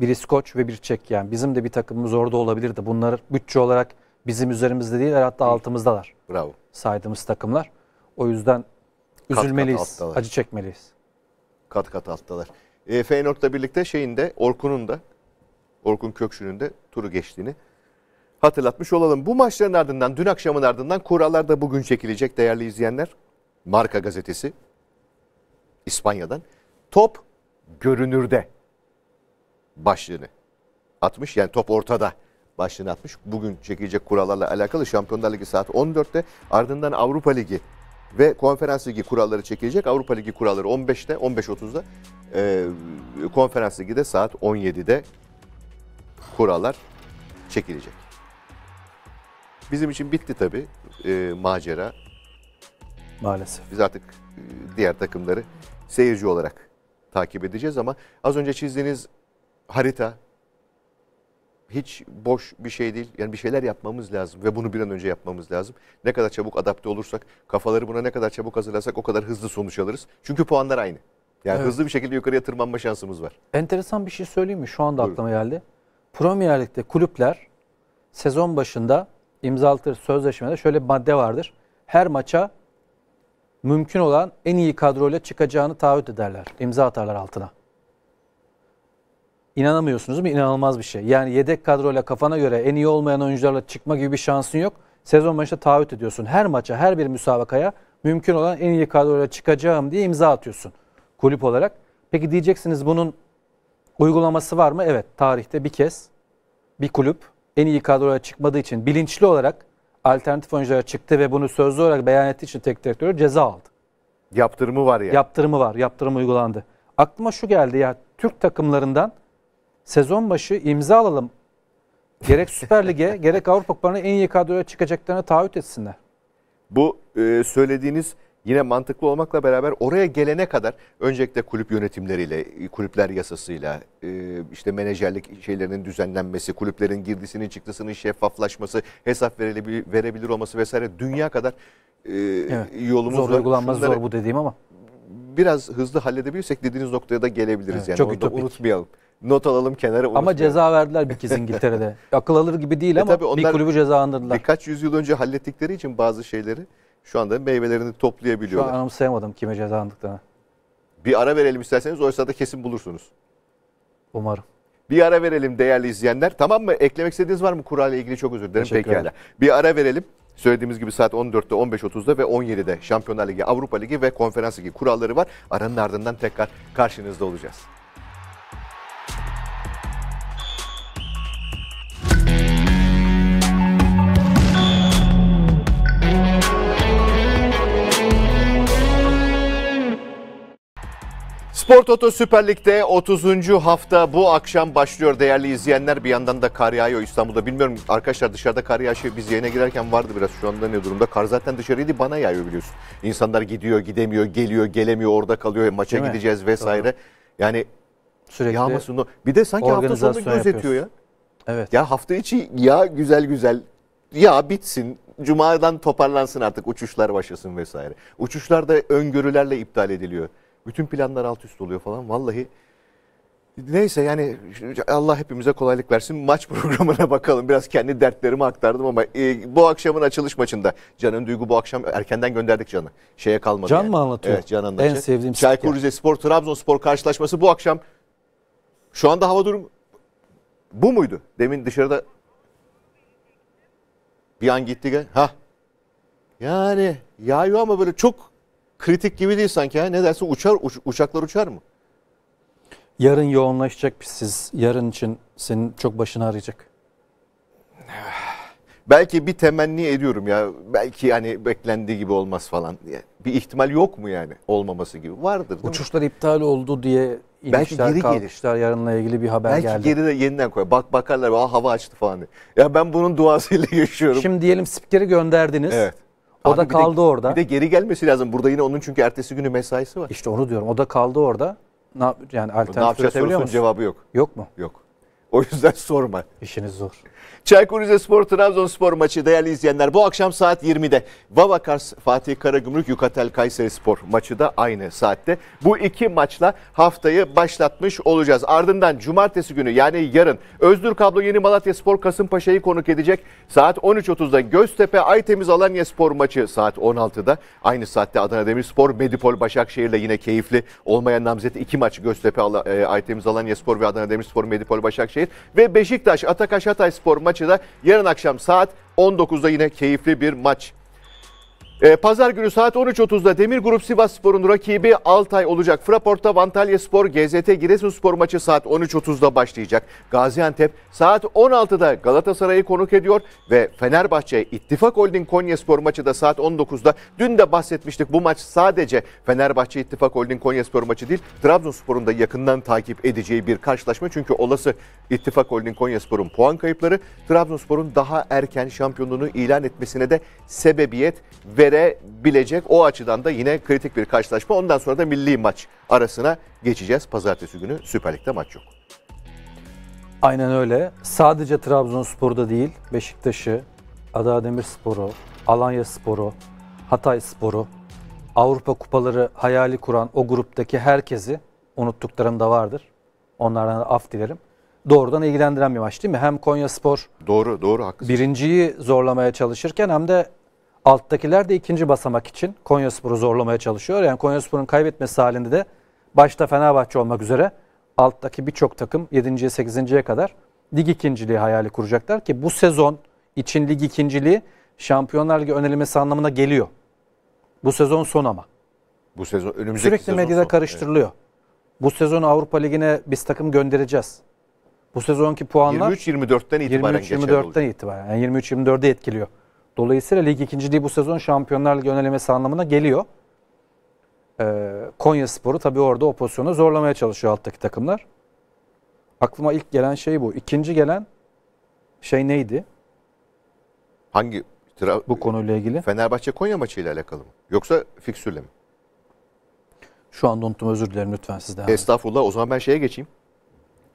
bir İskoç ve bir Çek. Yani bizim de bir takımımız orada olabilirdi. Bunlar bütçe olarak bizim üzerimizde değil hatta altımızdalar. Bravo. Saydığımız takımlar. O yüzden üzülmeliyiz, kat kat acı çekmeliyiz. Kat kat alttalar. E, Feyenoord'la birlikte şeyinde, Orkun'un da Orkun Kökşü'nün de turu geçtiğini hatırlatmış olalım. Bu maçların ardından, dün akşamın ardından kurallar da bugün çekilecek değerli izleyenler. Marka gazetesi İspanya'dan. Top görünürde başlığını atmış. Yani top ortada başlığını atmış. Bugün çekilecek kurallarla alakalı Şampiyonlar Ligi saat 14'te ardından Avrupa Ligi ve Konferans Ligi kuralları çekilecek. Avrupa Ligi kuralları 15'te, 15.30'da. E, Konferans Ligi de saat 17'de kurallar çekilecek. Bizim için bitti tabii e, macera. Maalesef. Biz artık e, diğer takımları seyirci olarak takip edeceğiz ama az önce çizdiğiniz harita hiç boş bir şey değil. Yani bir şeyler yapmamız lazım ve bunu bir an önce yapmamız lazım. Ne kadar çabuk adapte olursak, kafaları buna ne kadar çabuk hazırlarsak o kadar hızlı sonuç alırız. Çünkü puanlar aynı. Yani evet. hızlı bir şekilde yukarıya tırmanma şansımız var. Enteresan bir şey söyleyeyim mi? Şu anda Buyurun. aklıma geldi. Premier Lig'de kulüpler sezon başında imzalatır sözleşmede şöyle bir madde vardır. Her maça mümkün olan en iyi kadroyla çıkacağını taahhüt ederler. İmza atarlar altına. İnanamıyorsunuz mu? İnanılmaz bir şey. Yani yedek kadroyla kafana göre en iyi olmayan oyuncularla çıkma gibi bir şansın yok. Sezon başında taahhüt ediyorsun. Her maça, her bir müsabakaya mümkün olan en iyi kadroyla çıkacağım diye imza atıyorsun kulüp olarak. Peki diyeceksiniz bunun uygulaması var mı? Evet, tarihte bir kez bir kulüp en iyi kadroya çıkmadığı için bilinçli olarak alternatif oyunculara çıktı ve bunu sözlü olarak beyan ettiği için tek direktörü ceza aldı. Yaptırımı var ya. Yani. Yaptırımı var. Yaptırım uygulandı. Aklıma şu geldi ya Türk takımlarından sezon başı imza alalım. Gerek Süper Lig'e (laughs) gerek Avrupa Kupalarına en iyi kadroya çıkacaklarını taahhüt etsinler. Bu e, söylediğiniz yine mantıklı olmakla beraber oraya gelene kadar öncelikle kulüp yönetimleriyle, kulüpler yasasıyla, e, işte menajerlik şeylerinin düzenlenmesi, kulüplerin girdisinin çıktısının şeffaflaşması, hesap verilebilir, verebilir olması vesaire dünya kadar e, evet. yolumuz zor var. Zor uygulanması zor bu dediğim ama. Biraz hızlı halledebilirsek dediğiniz noktaya da gelebiliriz evet, yani çok onu unutmayalım not alalım kenara. Ama ceza verdiler bir kez İngiltere'de. (laughs) Akıl alır gibi değil e ama tabii onlar bir kulübü cezalandırdılar. Birkaç yüzyıl önce hallettikleri için bazı şeyleri şu anda meyvelerini toplayabiliyorlar. Şu an anımsayamadım kime cezalandıklarını. Bir ara verelim isterseniz oysa da kesin bulursunuz. Umarım. Bir ara verelim değerli izleyenler. Tamam mı? Eklemek istediğiniz var mı Kural ilgili? Çok özür dilerim. Pekala. Bir ara verelim. Söylediğimiz gibi saat 14'te, 15.30'da ve 17'de Şampiyonlar Ligi, Avrupa Ligi ve Konferans Ligi kuralları var. Aranın ardından tekrar karşınızda olacağız. Spor Toto Süper Lig'de 30. hafta bu akşam başlıyor değerli izleyenler. Bir yandan da kar yağıyor İstanbul'da. Bilmiyorum arkadaşlar dışarıda kar yağışı biz yayına girerken vardı biraz şu anda ne durumda. Kar zaten dışarıydı bana yağıyor biliyorsun. İnsanlar gidiyor gidemiyor geliyor gelemiyor orada kalıyor maça Değil gideceğiz mi? vesaire. Doğru. Yani Sürekli yağmasın. Bir de sanki hafta sonu gözetiyor ya. Evet. Ya hafta içi ya güzel güzel ya bitsin Cuma'dan toparlansın artık uçuşlar başlasın vesaire. Uçuşlar da öngörülerle iptal ediliyor. Bütün planlar alt üst oluyor falan. Vallahi neyse yani Allah hepimize kolaylık versin. Maç (laughs) programına bakalım. Biraz kendi dertlerimi aktardım ama e, bu akşamın açılış maçında Can'ın Duygu bu akşam erkenden gönderdik Can'ı. Şeye kalmadı. Can yani. mı anlatıyor? Evet Can anlatıyor. En sevdiğim Çaykur Rizespor Trabzonspor karşılaşması bu akşam. Şu anda hava durum bu muydu? Demin dışarıda bir an gitti. Ha. Yani yağıyor ama böyle çok kritik gibi değil sanki. Ha? Ne dersin uçar uç, uçaklar uçar mı? Yarın yoğunlaşacak siz. Yarın için senin çok başını arayacak. Belki bir temenni ediyorum ya. Belki hani beklendiği gibi olmaz falan diye. Bir ihtimal yok mu yani olmaması gibi? Vardır değil Uçuşlar mi? iptal oldu diye Belki geri kalkışlar yarınla ilgili bir haber Belki geldi. Belki geri de yeniden koyar Bak bakarlar Aa, hava açtı falan diye. Ya ben bunun duasıyla (laughs) yaşıyorum. Şimdi diyelim spikeri gönderdiniz. Evet. O Abi da kaldı de, orada. Bir de geri gelmesi lazım. Burada yine onun çünkü ertesi günü mesaisi var. İşte onu diyorum. O da kaldı orada. Ne yani alternatif ne yapacağız sorusunun cevabı yok. Yok mu? Yok. O yüzden (laughs) sorma. İşiniz zor. Çaykur Rizespor Trabzonspor maçı değerli izleyenler bu akşam saat 20'de. Vava Kars Fatih Karagümrük Yukatel Kayseri Spor maçı da aynı saatte. Bu iki maçla haftayı başlatmış olacağız. Ardından cumartesi günü yani yarın Özgür Kablo Yeni Malatya Spor Kasımpaşa'yı konuk edecek. Saat 13.30'da Göztepe Aytemiz Alanya maçı saat 16'da. Aynı saatte Adana Demirspor Medipol Başakşehir'le yine keyifli olmayan namzet iki maç Göztepe e, Aytemiz Alanya ve Adana Demirspor Medipol Başakşehir ve Beşiktaş Atakaş Hatay Spor maçı maçı da yarın akşam saat 19'da yine keyifli bir maç. Ee, pazar günü saat 13.30'da Demir Grup Sivas Spor'un rakibi Altay olacak. Fraport'ta Antalya Spor, GZT Spor maçı saat 13.30'da başlayacak. Gaziantep saat 16'da Galatasaray'ı konuk ediyor ve Fenerbahçe İttifak Holding Konya Spor maçı da saat 19'da. Dün de bahsetmiştik bu maç sadece Fenerbahçe İttifak Holding Konya Spor maçı değil. Trabzonspor'un da yakından takip edeceği bir karşılaşma. Çünkü olası İttifak Holding Konya Spor'un puan kayıpları Trabzonspor'un daha erken şampiyonluğunu ilan etmesine de sebebiyet ve verebilecek. O açıdan da yine kritik bir karşılaşma. Ondan sonra da milli maç arasına geçeceğiz. Pazartesi günü Süper Lig'de maç yok. Aynen öyle. Sadece Trabzonspor'da değil, Beşiktaş'ı, Adana Demirspor'u, Alanya Sporu, Hatay Sporu, Avrupa Kupaları hayali kuran o gruptaki herkesi unuttuklarım da vardır. Onlardan da af dilerim. Doğrudan ilgilendiren bir maç değil mi? Hem Konya Spor doğru, doğru, haklısın. birinciyi zorlamaya çalışırken hem de Alttakiler de ikinci basamak için Konyaspor'u zorlamaya çalışıyor. Yani Konyaspor'un kaybetmesi halinde de başta Fenerbahçe olmak üzere alttaki birçok takım 7.ye 8.ye kadar lig ikinciliği hayali kuracaklar ki bu sezon için lig ikinciliği Şampiyonlar Ligi önerilmesi anlamına geliyor. Bu sezon son ama. Bu sezon önümüzdeki Sürekli sezon medyada son. karıştırılıyor. Evet. Bu sezon Avrupa Ligi'ne biz takım göndereceğiz. Bu sezonki puanlar 23-24'ten itibaren 23-24'ten itibaren yani 23-24'e etkiliyor. Dolayısıyla lig ikinciliği bu sezon Şampiyonlar Ligi önelemesi anlamına geliyor. Ee, Konya Sporu tabi orada o pozisyonu zorlamaya çalışıyor alttaki takımlar. Aklıma ilk gelen şey bu. İkinci gelen şey neydi? Hangi tra- bu konuyla ilgili? Fenerbahçe Konya maçıyla alakalı mı? Yoksa fiksürle mi? Şu anda unuttum özür dilerim lütfen sizden. Estağfurullah o zaman ben şeye geçeyim.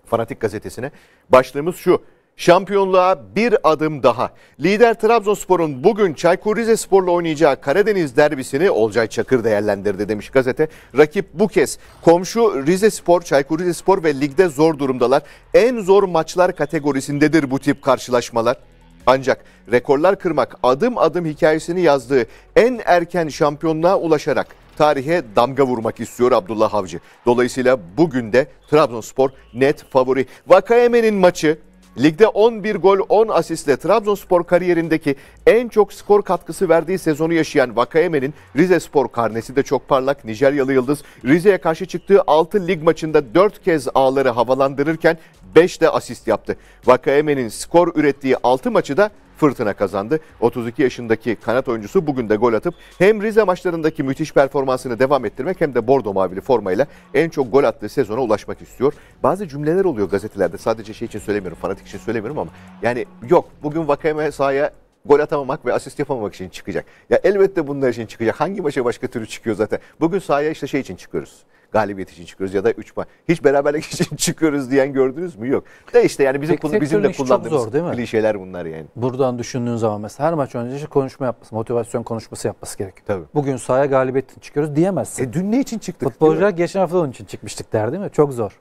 Fanatik gazetesine. Başlığımız şu. Şampiyonluğa bir adım daha. Lider Trabzonspor'un bugün Çaykur Rizespor'la oynayacağı Karadeniz derbisini Olcay Çakır değerlendirdi demiş gazete. Rakip bu kez komşu Rizespor, Çaykur Rizespor ve ligde zor durumdalar. En zor maçlar kategorisindedir bu tip karşılaşmalar. Ancak rekorlar kırmak adım adım hikayesini yazdığı en erken şampiyonluğa ulaşarak tarihe damga vurmak istiyor Abdullah Avcı. Dolayısıyla bugün de Trabzonspor net favori. Vakayeme'nin maçı Ligde 11 gol 10 asistle Trabzonspor kariyerindeki en çok skor katkısı verdiği sezonu yaşayan Vakayeme'nin Rize Spor karnesi de çok parlak. Nijeryalı Yıldız Rize'ye karşı çıktığı 6 lig maçında 4 kez ağları havalandırırken 5 de asist yaptı. Vakayeme'nin skor ürettiği 6 maçı da fırtına kazandı. 32 yaşındaki kanat oyuncusu bugün de gol atıp hem Rize maçlarındaki müthiş performansını devam ettirmek hem de Bordo Mavili formayla en çok gol attığı sezona ulaşmak istiyor. Bazı cümleler oluyor gazetelerde sadece şey için söylemiyorum, fanatik için söylemiyorum ama yani yok bugün Vakame sahaya gol atamamak ve asist yapamamak için çıkacak. Ya elbette bunlar için çıkacak. Hangi maça başka türlü çıkıyor zaten? Bugün sahaya işte şey için çıkıyoruz galibiyet için çıkıyoruz ya da 3 puan. Hiç beraberlik (laughs) için çıkıyoruz diyen gördünüz mü? Yok. De işte yani bizim, tek, bizim de kullandığımız zor, değil mi? klişeler bunlar yani. Buradan düşündüğün zaman mesela her maç öncesi konuşma yapması, motivasyon konuşması yapması gerek. Tabii. Bugün sahaya galibiyet için çıkıyoruz diyemezsin. E dün ne için çıktık? Futbolcular geçen hafta onun için çıkmıştık der değil mi? Çok zor.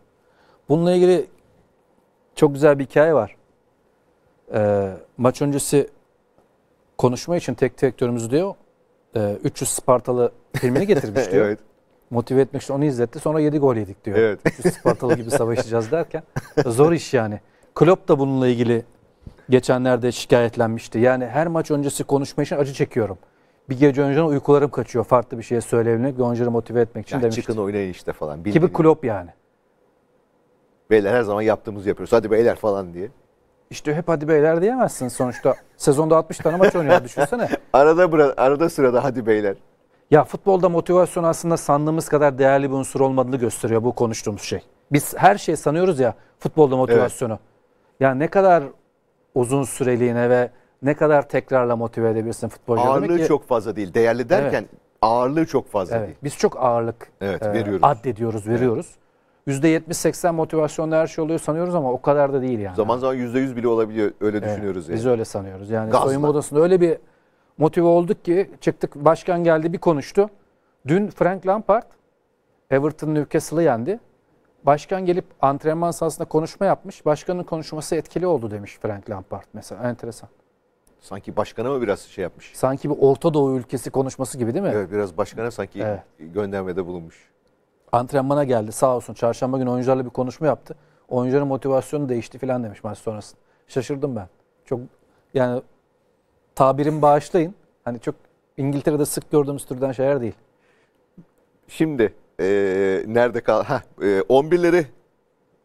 Bununla ilgili çok güzel bir hikaye var. E, maç öncesi konuşma için tek direktörümüz diyor. 300 e, Spartalı filmini (laughs) getirmiş diyor. evet motive etmek için onu izletti. Sonra 7 gol yedik diyor. Evet. Şu Spartalı gibi savaşacağız derken. Zor iş yani. Klopp da bununla ilgili geçenlerde şikayetlenmişti. Yani her maç öncesi konuşma için acı çekiyorum. Bir gece önce uykularım kaçıyor farklı bir şeye söyleyebilmek ve oyuncuları motive etmek için yani demişti. Çıkın oynayın işte falan. Bildiğin. Gibi Klopp yani. Beyler her zaman yaptığımızı yapıyoruz. Hadi beyler falan diye. İşte hep hadi beyler diyemezsin sonuçta. Sezonda 60 tane maç oynuyor (laughs) düşünsene. arada arada sırada hadi beyler. Ya futbolda motivasyon aslında sandığımız kadar değerli bir unsur olmadığını gösteriyor bu konuştuğumuz şey. Biz her şeyi sanıyoruz ya futbolda motivasyonu. Evet. Yani ne kadar uzun süreliğine ve ne kadar tekrarla motive edebilirsin futbolcu? Ağırlığı ki, çok fazla değil. Değerli derken evet. ağırlığı çok fazla evet. değil. Biz çok ağırlık evet, e, veriyoruz. addediyoruz, veriyoruz. Evet. %70-80 motivasyonla her şey oluyor sanıyoruz ama o kadar da değil yani. Zaman zaman %100 bile olabiliyor öyle evet, düşünüyoruz yani. Biz öyle sanıyoruz. Yani Gazla. soyunma odasında öyle bir motive olduk ki çıktık başkan geldi bir konuştu. Dün Frank Lampard Everton Newcastle'ı yendi. Başkan gelip antrenman sahasında konuşma yapmış. Başkanın konuşması etkili oldu demiş Frank Lampard mesela. Enteresan. Sanki başkana mı biraz şey yapmış? Sanki bir Orta Doğu ülkesi konuşması gibi değil mi? Evet biraz başkana sanki evet. göndermede bulunmuş. Antrenmana geldi sağ olsun. Çarşamba günü oyuncularla bir konuşma yaptı. Oyuncuların motivasyonu değişti falan demiş maç sonrasında. Şaşırdım ben. Çok yani tabirim bağışlayın. Hani çok İngiltere'de sık gördüğümüz türden şeyler değil. Şimdi e, nerede kal? Heh, e, 11'leri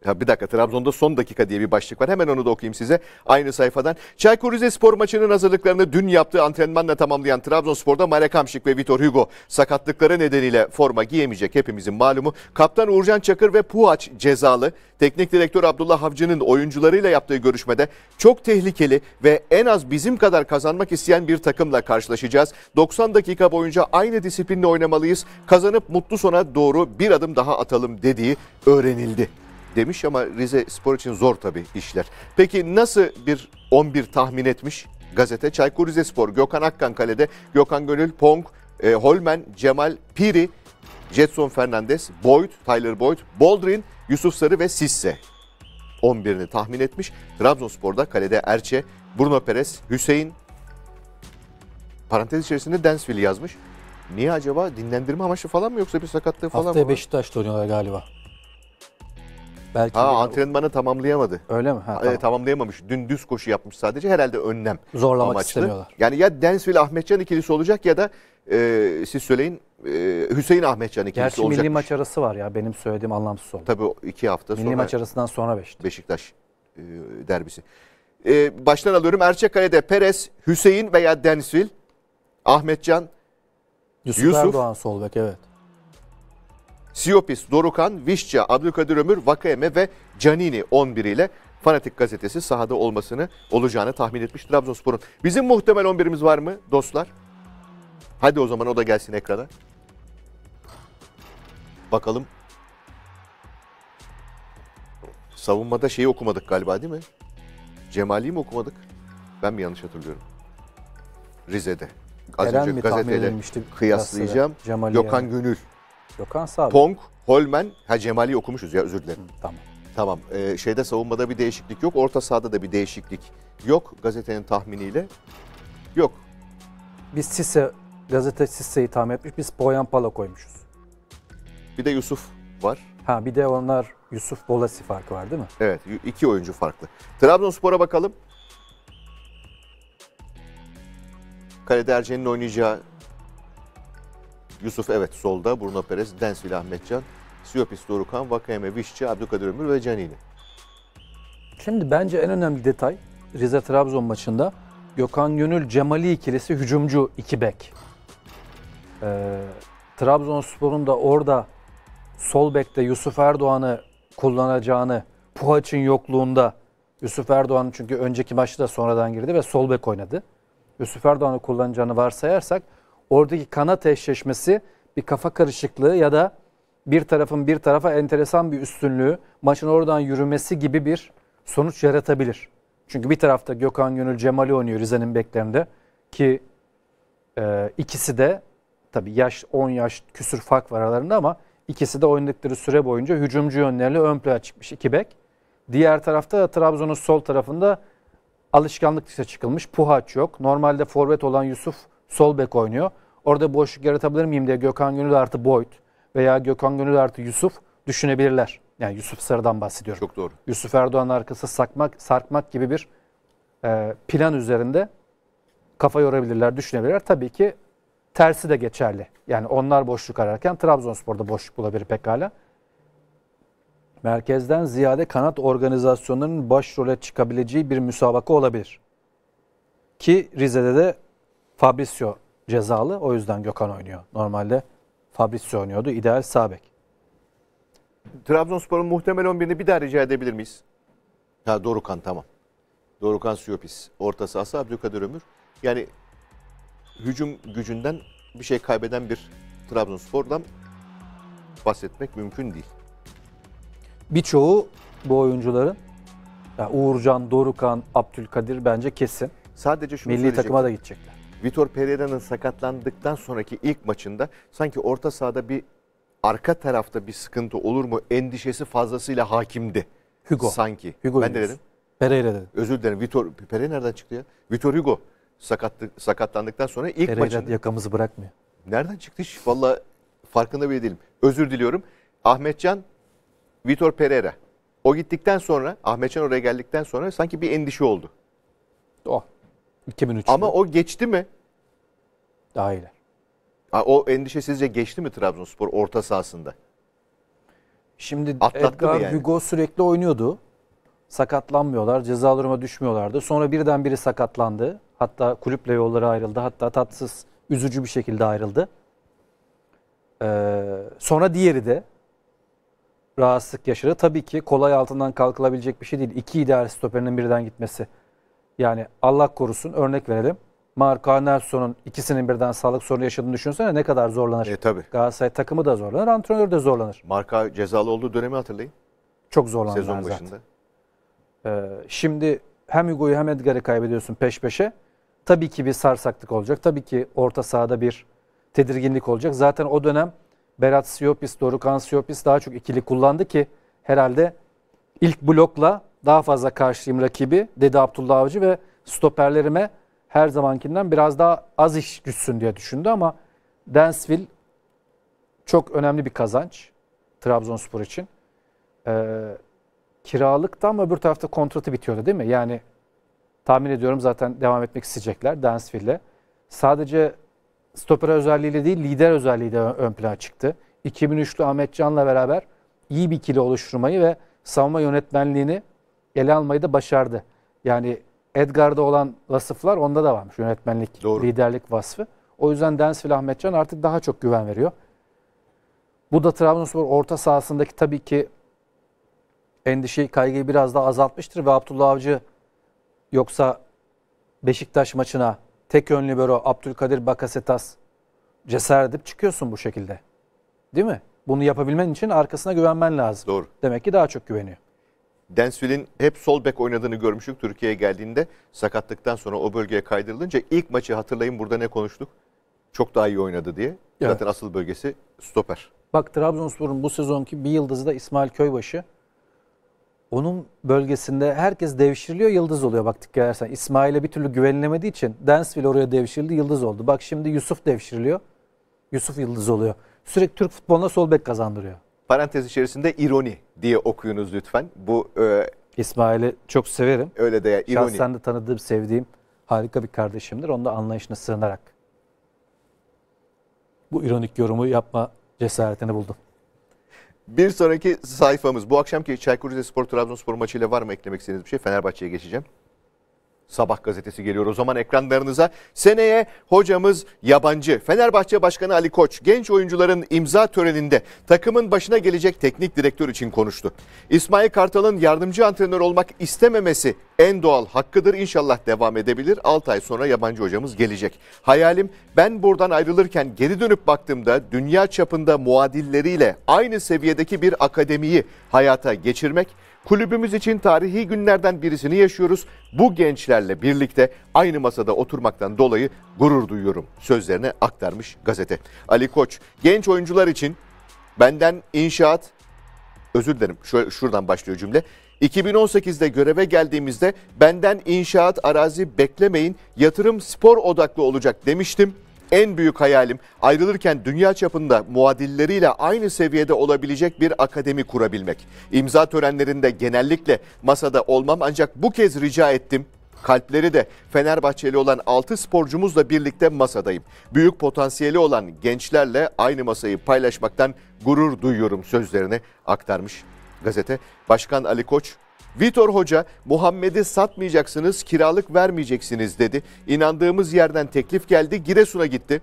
ya bir dakika Trabzon'da son dakika diye bir başlık var. Hemen onu da okuyayım size aynı sayfadan. Çaykur Rizespor maçının hazırlıklarını dün yaptığı antrenmanla tamamlayan Trabzonspor'da Marek Hamşik ve Vitor Hugo sakatlıkları nedeniyle forma giyemeyecek hepimizin malumu. Kaptan Uğurcan Çakır ve Puaç cezalı. Teknik direktör Abdullah Havcının oyuncularıyla yaptığı görüşmede çok tehlikeli ve en az bizim kadar kazanmak isteyen bir takımla karşılaşacağız. 90 dakika boyunca aynı disiplinle oynamalıyız. Kazanıp mutlu sona doğru bir adım daha atalım dediği öğrenildi demiş ama Rize Spor için zor tabii işler. Peki nasıl bir 11 tahmin etmiş gazete? Çaykur Rize Spor. Gökhan Akkan kalede, Gökhan Gönül, Pong, e, Holmen, Cemal, Piri, Jetson Fernandez, Boyd, Tyler Boyd, Boldrin, Yusuf Sarı ve Sisse 11'ini tahmin etmiş. Trabzonspor'da kalede Erçe, Bruno Perez, Hüseyin, parantez içerisinde Densville yazmış. Niye acaba? Dinlendirme amaçlı falan mı yoksa bir sakatlığı falan Haftaya mı? var? Beşiktaş'ta oynuyorlar galiba. Belki ha, antrenmanı tamamlayamadı. Öyle mi? Ha, ee, tamam. e, tamamlayamamış. Dün düz koşu yapmış sadece. Herhalde önlem Zorlamak amaçlı. istemiyorlar. Yani ya Densville Ahmetcan ikilisi olacak ya da e, siz söyleyin e, Hüseyin Ahmetcan ikilisi Gerçi olacak. Gerçi milli maç arası var ya benim söylediğim anlamsız oldu. Tabii iki hafta milli sonra. Milli maç arasından sonra Beşiktaş. Beşiktaş e, derbisi. E, baştan alıyorum. Erçekale'de Perez, Hüseyin veya Denswil Ahmetcan, Yusuf, Yusuf Erdoğan sol bek evet. Siyopis, Dorukan, Vişça, Abdülkadir Ömür, Vakayeme ve Canini 11 ile Fanatik gazetesi sahada olmasını olacağını tahmin etmiş Trabzonspor'un. Bizim muhtemel 11'imiz var mı dostlar? Hadi o zaman o da gelsin ekrana. Bakalım. Savunmada şeyi okumadık galiba değil mi? Cemali'yi mi okumadık? Ben mi yanlış hatırlıyorum? Rize'de. Az Eren önce gazeteyle kıyaslayacağım. Gökhan Gönül Gökhan sağ Pong, Holmen, ha Cemal'i okumuşuz ya özür dilerim. tamam. Tamam. Ee, şeyde savunmada bir değişiklik yok. Orta sahada da bir değişiklik yok gazetenin tahminiyle. Yok. Biz Sise, gazete Sise'yi tahmin etmiş. Biz Boyan Pala koymuşuz. Bir de Yusuf var. Ha bir de onlar Yusuf Bolasi farkı var değil mi? Evet. iki oyuncu farklı. Trabzonspor'a bakalım. Kalede Ercen'in oynayacağı Yusuf evet solda, Bruno Perez, Densville Ahmetcan, Siyopis Dorukan, Vakayeme Vişçi, Abdülkadir Ömür ve Canini. Şimdi bence en önemli detay Rize-Trabzon maçında Gökhan Gönül Cemali ikilisi hücumcu iki bek. Ee, Trabzonspor'un da orada sol bekte Yusuf Erdoğan'ı kullanacağını Puhaç'ın yokluğunda Yusuf Erdoğan çünkü önceki maçta da sonradan girdi ve sol bek oynadı. Yusuf Erdoğan'ı kullanacağını varsayarsak oradaki kanat eşleşmesi bir kafa karışıklığı ya da bir tarafın bir tarafa enteresan bir üstünlüğü, maçın oradan yürümesi gibi bir sonuç yaratabilir. Çünkü bir tarafta Gökhan Gönül Cemal'i oynuyor Rize'nin beklerinde ki e, ikisi de tabi yaş 10 yaş küsür fark var aralarında ama ikisi de oynadıkları süre boyunca hücumcu yönleriyle ön plana çıkmış iki bek. Diğer tarafta da Trabzon'un sol tarafında alışkanlık dışına çıkılmış. Puhaç yok. Normalde forvet olan Yusuf sol bek oynuyor. Orada boşluk yaratabilir miyim diye Gökhan Gönül artı Boyd veya Gökhan Gönül artı Yusuf düşünebilirler. Yani Yusuf Sarı'dan bahsediyorum. Çok doğru. Yusuf Erdoğan arkası sakmak, sarkmak gibi bir e, plan üzerinde kafa yorabilirler, düşünebilirler. Tabii ki tersi de geçerli. Yani onlar boşluk ararken Trabzonspor'da boşluk bulabilir pekala. Merkezden ziyade kanat organizasyonlarının başrole çıkabileceği bir müsabaka olabilir. Ki Rize'de de Fabrizio cezalı. O yüzden Gökhan oynuyor. Normalde Fabrizio oynuyordu. İdeal Sabek. Trabzonspor'un muhtemel 11'ini bir daha rica edebilir miyiz? Ha Dorukan tamam. Dorukan Siyopis. Ortası Asa Abdülkadir Ömür. Yani hücum gücünden bir şey kaybeden bir Trabzonspor'dan bahsetmek mümkün değil. Birçoğu bu oyuncuların yani Uğurcan, Dorukan, Abdülkadir bence kesin. Sadece şunu Milli takıma da gidecekler. Vitor Pereira'nın sakatlandıktan sonraki ilk maçında sanki orta sahada bir arka tarafta bir sıkıntı olur mu endişesi fazlasıyla hakimdi. Hugo. Sanki. Hugo ben de dedim. Pereira dedim. Özür dilerim. Vitor Pereira nereden çıktı ya? Vitor Hugo sakatlı, sakatlandıktan sonra ilk Pereira maçında. yakamızı bırakmıyor. Nereden çıktı hiç? Valla farkında bile değilim. Özür diliyorum. Ahmetcan, Vitor Pereira. O gittikten sonra, Ahmetcan oraya geldikten sonra sanki bir endişe oldu. Doğru. Oh. 2003 Ama o geçti mi? Daha iyiler. o endişesizce geçti mi Trabzonspor orta sahasında? Şimdi Atlattı Edgar yani? Hugo sürekli oynuyordu. Sakatlanmıyorlar, cezalarıma düşmüyorlardı. Sonra birden biri sakatlandı. Hatta kulüple yolları ayrıldı. Hatta tatsız, üzücü bir şekilde ayrıldı. Ee, sonra diğeri de rahatsızlık yaşadı. Tabii ki kolay altından kalkılabilecek bir şey değil. İki ideal stoperinin birden gitmesi. Yani Allah korusun örnek verelim. Marco Nelson'un ikisinin birden sağlık sorunu yaşadığını düşünsene ne kadar zorlanır. E tabi. Galatasaray takımı da zorlanır, antrenör de zorlanır. Marka cezalı olduğu dönemi hatırlayın. Çok zorlandılar Sezon zaten. başında. Ee, şimdi hem Hugo'yu hem Edgar'ı kaybediyorsun peş peşe. Tabii ki bir sarsaklık olacak. Tabii ki orta sahada bir tedirginlik olacak. Zaten o dönem Berat Siopis, Dorukhan Siopis daha çok ikili kullandı ki herhalde ilk blokla daha fazla karşıyım rakibi dedi Abdullah Avcı ve stoperlerime her zamankinden biraz daha az iş düşsün diye düşündü ama Densville çok önemli bir kazanç Trabzonspor için. Ee, kiralıktı ama öbür tarafta kontratı bitiyordu değil mi? Yani tahmin ediyorum zaten devam etmek isteyecekler Densville'le. Sadece stoper özelliğiyle değil lider özelliği de ön plana çıktı. 2003'lü Ahmet Can'la beraber iyi bir ikili oluşturmayı ve savunma yönetmenliğini ele almayı da başardı. Yani Edgar'da olan vasıflar onda da varmış. Yönetmenlik, Doğru. liderlik vasfı. O yüzden Densville Ahmetcan artık daha çok güven veriyor. Bu da Trabzonspor orta sahasındaki tabii ki endişeyi, kaygıyı biraz daha azaltmıştır. Ve Abdullah Avcı yoksa Beşiktaş maçına tek ön libero Abdülkadir Bakasetas cesaret edip çıkıyorsun bu şekilde. Değil mi? Bunu yapabilmen için arkasına güvenmen lazım. Doğru. Demek ki daha çok güveniyor. Densville'in hep sol bek oynadığını görmüştük Türkiye'ye geldiğinde. Sakatlıktan sonra o bölgeye kaydırılınca ilk maçı hatırlayın burada ne konuştuk? Çok daha iyi oynadı diye. Evet. Zaten asıl bölgesi stoper. Bak Trabzonspor'un bu sezonki bir yıldızı da İsmail Köybaşı. Onun bölgesinde herkes devşiriliyor, yıldız oluyor baktık gelersen edersen. İsmail'e bir türlü güvenilemediği için Densville oraya devşirildi, yıldız oldu. Bak şimdi Yusuf devşiriliyor, Yusuf yıldız oluyor. Sürekli Türk futboluna sol bek kazandırıyor parantez içerisinde ironi diye okuyunuz lütfen. Bu e, İsmail'i çok severim. Öyle de ya, ironi. Şahsen de tanıdığım, sevdiğim harika bir kardeşimdir. Onun da anlayışına sığınarak bu ironik yorumu yapma cesaretini buldum. Bir sonraki sayfamız bu akşamki Çaykur Rizespor Trabzonspor maçıyla var mı eklemek istediğiniz bir şey? Fenerbahçe'ye geçeceğim. Sabah gazetesi geliyor o zaman ekranlarınıza. Seneye hocamız yabancı. Fenerbahçe Başkanı Ali Koç genç oyuncuların imza töreninde takımın başına gelecek teknik direktör için konuştu. İsmail Kartal'ın yardımcı antrenör olmak istememesi en doğal hakkıdır. İnşallah devam edebilir. 6 ay sonra yabancı hocamız gelecek. Hayalim ben buradan ayrılırken geri dönüp baktığımda dünya çapında muadilleriyle aynı seviyedeki bir akademiyi hayata geçirmek Kulübümüz için tarihi günlerden birisini yaşıyoruz. Bu gençlerle birlikte aynı masada oturmaktan dolayı gurur duyuyorum sözlerine aktarmış gazete. Ali Koç, genç oyuncular için benden inşaat, özür dilerim şöyle, şuradan başlıyor cümle. 2018'de göreve geldiğimizde benden inşaat arazi beklemeyin, yatırım spor odaklı olacak demiştim en büyük hayalim ayrılırken dünya çapında muadilleriyle aynı seviyede olabilecek bir akademi kurabilmek. İmza törenlerinde genellikle masada olmam ancak bu kez rica ettim. Kalpleri de Fenerbahçeli olan 6 sporcumuzla birlikte masadayım. Büyük potansiyeli olan gençlerle aynı masayı paylaşmaktan gurur duyuyorum sözlerini aktarmış gazete. Başkan Ali Koç Vitor Hoca Muhammed'i satmayacaksınız, kiralık vermeyeceksiniz dedi. İnandığımız yerden teklif geldi, Giresun'a gitti.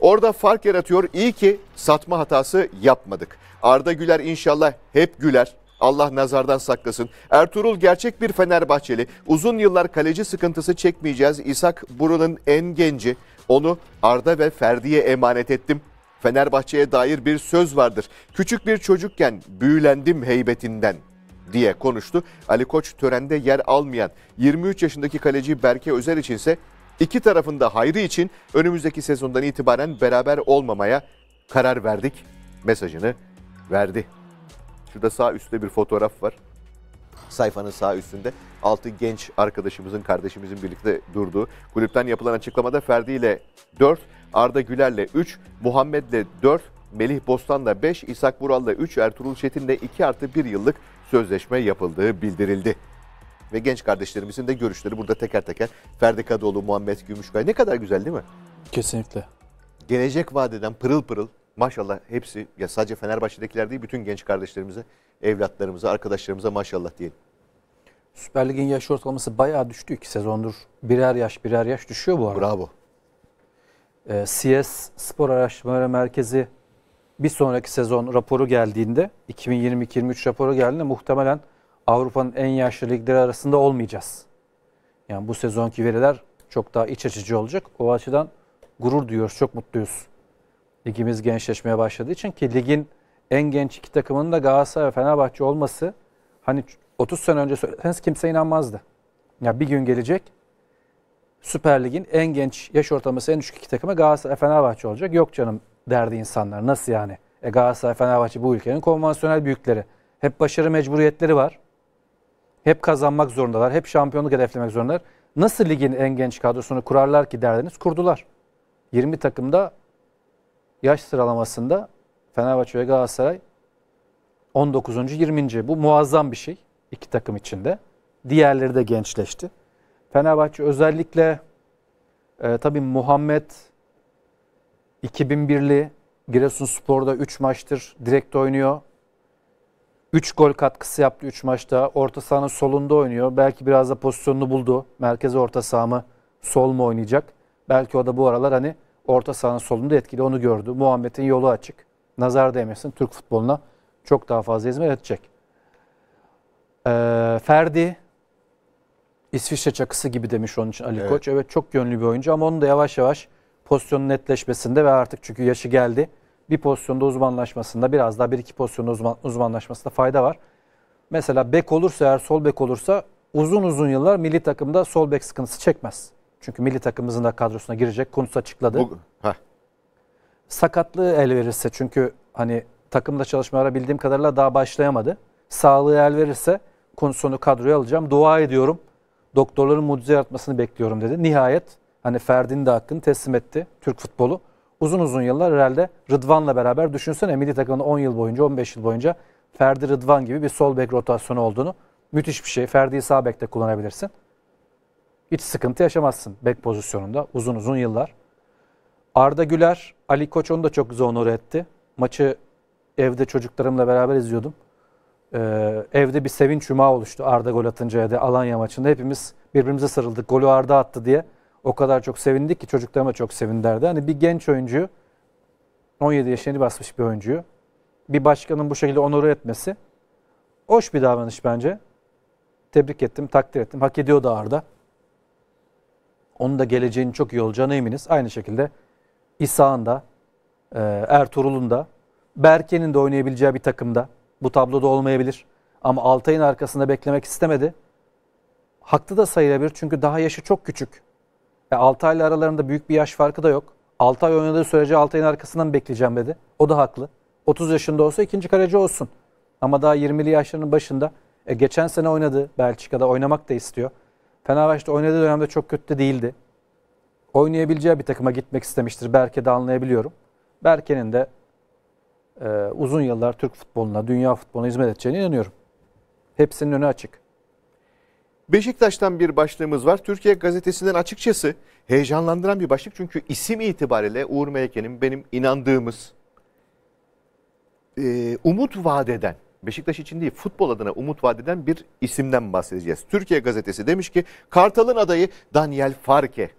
Orada fark yaratıyor. İyi ki satma hatası yapmadık. Arda Güler inşallah hep güler. Allah nazardan saklasın. Ertuğrul gerçek bir Fenerbahçeli. Uzun yıllar kaleci sıkıntısı çekmeyeceğiz. İshak buranın en genci. Onu Arda ve Ferdi'ye emanet ettim. Fenerbahçe'ye dair bir söz vardır. Küçük bir çocukken büyülendim heybetinden.'' diye konuştu. Ali Koç törende yer almayan 23 yaşındaki kaleci Berke Özer ise iki tarafında hayrı için önümüzdeki sezondan itibaren beraber olmamaya karar verdik mesajını verdi. Şurada sağ üstte bir fotoğraf var. Sayfanın sağ üstünde altı genç arkadaşımızın, kardeşimizin birlikte durduğu. Kulüpten yapılan açıklamada Ferdi ile 4, Arda Güler'le 3, Muhammed'le 4, Melih Bostan'la 5, İshak Bural'la 3, Ertuğrul Çetin'le 2 artı 1 yıllık sözleşme yapıldığı bildirildi. Ve genç kardeşlerimizin de görüşleri burada teker teker. Ferdi Kadıoğlu, Muhammed Gümüşkay ne kadar güzel değil mi? Kesinlikle. Gelecek vadeden pırıl pırıl maşallah hepsi ya sadece Fenerbahçe'dekiler değil bütün genç kardeşlerimize, evlatlarımıza, arkadaşlarımıza maşallah diyelim. Süper Lig'in yaş ortalaması bayağı düştü iki sezondur. Birer yaş birer yaş düşüyor bu arada. Bravo. Ee, CS Spor Araştırmaları Merkezi bir sonraki sezon raporu geldiğinde 2022-23 raporu geldiğinde muhtemelen Avrupa'nın en yaşlı ligleri arasında olmayacağız. Yani bu sezonki veriler çok daha iç açıcı olacak. O açıdan gurur duyuyoruz, çok mutluyuz. Ligimiz gençleşmeye başladığı için ki ligin en genç iki takımının da Galatasaray ve Fenerbahçe olması hani 30 sene önce söyleseniz kimse inanmazdı. Ya bir gün gelecek Süper Lig'in en genç yaş ortalaması en düşük iki takımı Galatasaray ve Fenerbahçe olacak. Yok canım derdi insanlar. Nasıl yani? E Galatasaray, Fenerbahçe bu ülkenin konvansiyonel büyükleri. Hep başarı mecburiyetleri var. Hep kazanmak zorundalar. Hep şampiyonluk hedeflemek zorundalar. Nasıl ligin en genç kadrosunu kurarlar ki derdiniz? Kurdular. 20 takımda yaş sıralamasında Fenerbahçe ve Galatasaray 19. 20. Bu muazzam bir şey iki takım içinde. Diğerleri de gençleşti. Fenerbahçe özellikle e, tabii Muhammed 2001'li Giresunspor'da 3 maçtır direkt oynuyor. 3 gol katkısı yaptı 3 maçta. Orta sahanın solunda oynuyor. Belki biraz da pozisyonunu buldu. Merkez orta saha mı sol mu oynayacak? Belki o da bu aralar hani orta sahanın solunda etkili onu gördü. Muhammed'in yolu açık. Nazar değmesin Türk futboluna çok daha fazla hizmet edecek. Ee, Ferdi İsviçre çakısı gibi demiş onun için Ali evet. Koç. Evet çok yönlü bir oyuncu ama onu da yavaş yavaş pozisyonun netleşmesinde ve artık çünkü yaşı geldi. Bir pozisyonda uzmanlaşmasında biraz daha bir iki pozisyonda uzman, uzmanlaşmasında fayda var. Mesela bek olursa eğer sol bek olursa uzun uzun yıllar milli takımda sol bek sıkıntısı çekmez. Çünkü milli takımımızın da kadrosuna girecek. Konusu açıkladı. Bu, Sakatlığı el verirse çünkü hani takımda çalışmalara bildiğim kadarıyla daha başlayamadı. Sağlığı el verirse konusunu kadroya alacağım. Dua ediyorum. Doktorların mucize yaratmasını bekliyorum dedi. Nihayet Hani Ferdi'nin de hakkını teslim etti Türk futbolu. Uzun uzun yıllar herhalde Rıdvan'la beraber düşünsene milli takımın 10 yıl boyunca 15 yıl boyunca Ferdi Rıdvan gibi bir sol bek rotasyonu olduğunu. Müthiş bir şey. Ferdi'yi sağ bekte kullanabilirsin. Hiç sıkıntı yaşamazsın bek pozisyonunda uzun uzun yıllar. Arda Güler, Ali Koç onu da çok güzel onur etti. Maçı evde çocuklarımla beraber izliyordum. Ee, evde bir sevinç yumağı oluştu Arda gol atınca ya da Alanya maçında. Hepimiz birbirimize sarıldık. Golü Arda attı diye o kadar çok sevindik ki çocuklarıma çok sevinderdi. Hani bir genç oyuncuyu 17 yaşını basmış bir oyuncuyu bir başkanın bu şekilde onuru etmesi hoş bir davranış bence. Tebrik ettim, takdir ettim. Hak ediyor da Arda. Onun da geleceğinin çok iyi olacağına eminiz. Aynı şekilde İsa'nın da, e, Ertuğrul'un da, Berke'nin de oynayabileceği bir takımda. Bu tabloda olmayabilir. Ama Altay'ın arkasında beklemek istemedi. Haklı da sayılabilir çünkü daha yaşı çok küçük. E, 6 ayla aralarında büyük bir yaş farkı da yok. 6 ay oynadığı sürece 6 ayın arkasından bekleyeceğim dedi. O da haklı. 30 yaşında olsa ikinci kaleci olsun. Ama daha 20'li yaşlarının başında e, geçen sene oynadı Belçika'da oynamak da istiyor. Fenerbahçe'de oynadığı dönemde çok kötü de değildi. Oynayabileceği bir takıma gitmek istemiştir. Berke de anlayabiliyorum. Berke'nin de e, uzun yıllar Türk futboluna, dünya futboluna hizmet edeceğine inanıyorum. Hepsinin önü açık. Beşiktaş'tan bir başlığımız var. Türkiye gazetesinden açıkçası heyecanlandıran bir başlık. Çünkü isim itibariyle Uğur Meleke'nin benim inandığımız, e, umut vadeden, Beşiktaş için değil futbol adına umut vadeden bir isimden bahsedeceğiz. Türkiye gazetesi demiş ki Kartal'ın adayı Daniel Farke.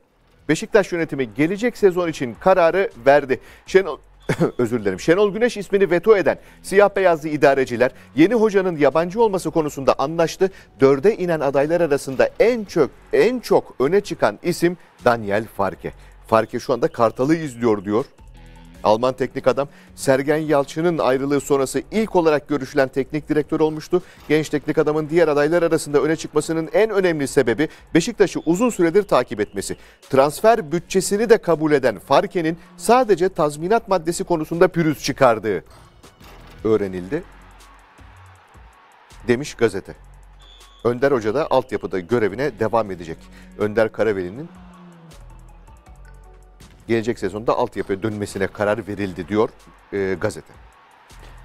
Beşiktaş yönetimi gelecek sezon için kararı verdi. Şenol, (laughs) özür dilerim. Şenol Güneş ismini veto eden siyah beyazlı idareciler yeni hocanın yabancı olması konusunda anlaştı. Dörde inen adaylar arasında en çok en çok öne çıkan isim Daniel Farke. Farke şu anda Kartal'ı izliyor diyor Alman teknik adam Sergen Yalçın'ın ayrılığı sonrası ilk olarak görüşülen teknik direktör olmuştu. Genç teknik adamın diğer adaylar arasında öne çıkmasının en önemli sebebi Beşiktaş'ı uzun süredir takip etmesi. Transfer bütçesini de kabul eden Farke'nin sadece tazminat maddesi konusunda pürüz çıkardığı öğrenildi demiş gazete. Önder Hoca da altyapıda görevine devam edecek. Önder Karaveli'nin gelecek sezonda altyapıya dönmesine karar verildi diyor e, gazete.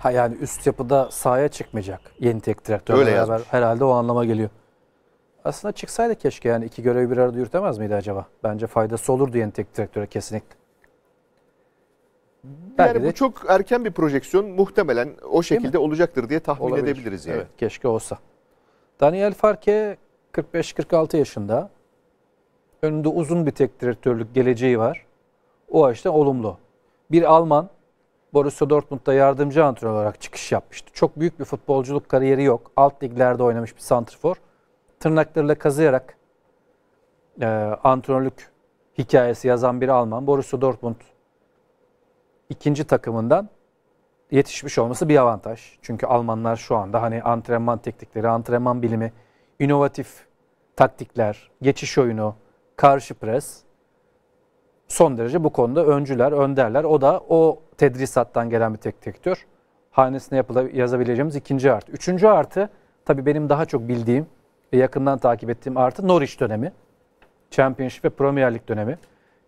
Ha yani üst yapıda sahaya çıkmayacak yeni tek direktörle Öyle beraber. Herhalde o anlama geliyor. Aslında çıksaydı keşke yani iki görevi bir arada yürütemez miydi acaba? Bence faydası olurdu yeni tek direktöre kesinlikle. Yani bu de... çok erken bir projeksiyon muhtemelen o şekilde olacaktır diye tahmin Olabilir. edebiliriz yani. Evet, keşke olsa. Daniel Farke 45-46 yaşında. Önünde uzun bir tek direktörlük geleceği var o açıdan olumlu. Bir Alman Borussia Dortmund'da yardımcı antrenör olarak çıkış yapmıştı. Çok büyük bir futbolculuk kariyeri yok. Alt liglerde oynamış bir santrfor. Tırnaklarıyla kazıyarak e, antrenörlük hikayesi yazan bir Alman. Borussia Dortmund ikinci takımından yetişmiş olması bir avantaj. Çünkü Almanlar şu anda hani antrenman teknikleri, antrenman bilimi, inovatif taktikler, geçiş oyunu, karşı pres son derece bu konuda öncüler, önderler. O da o tedrisattan gelen bir tek tektör. Hanesine yazabileceğimiz ikinci artı. Üçüncü artı tabii benim daha çok bildiğim ve yakından takip ettiğim artı Norwich dönemi. Championship ve Premier Lig dönemi.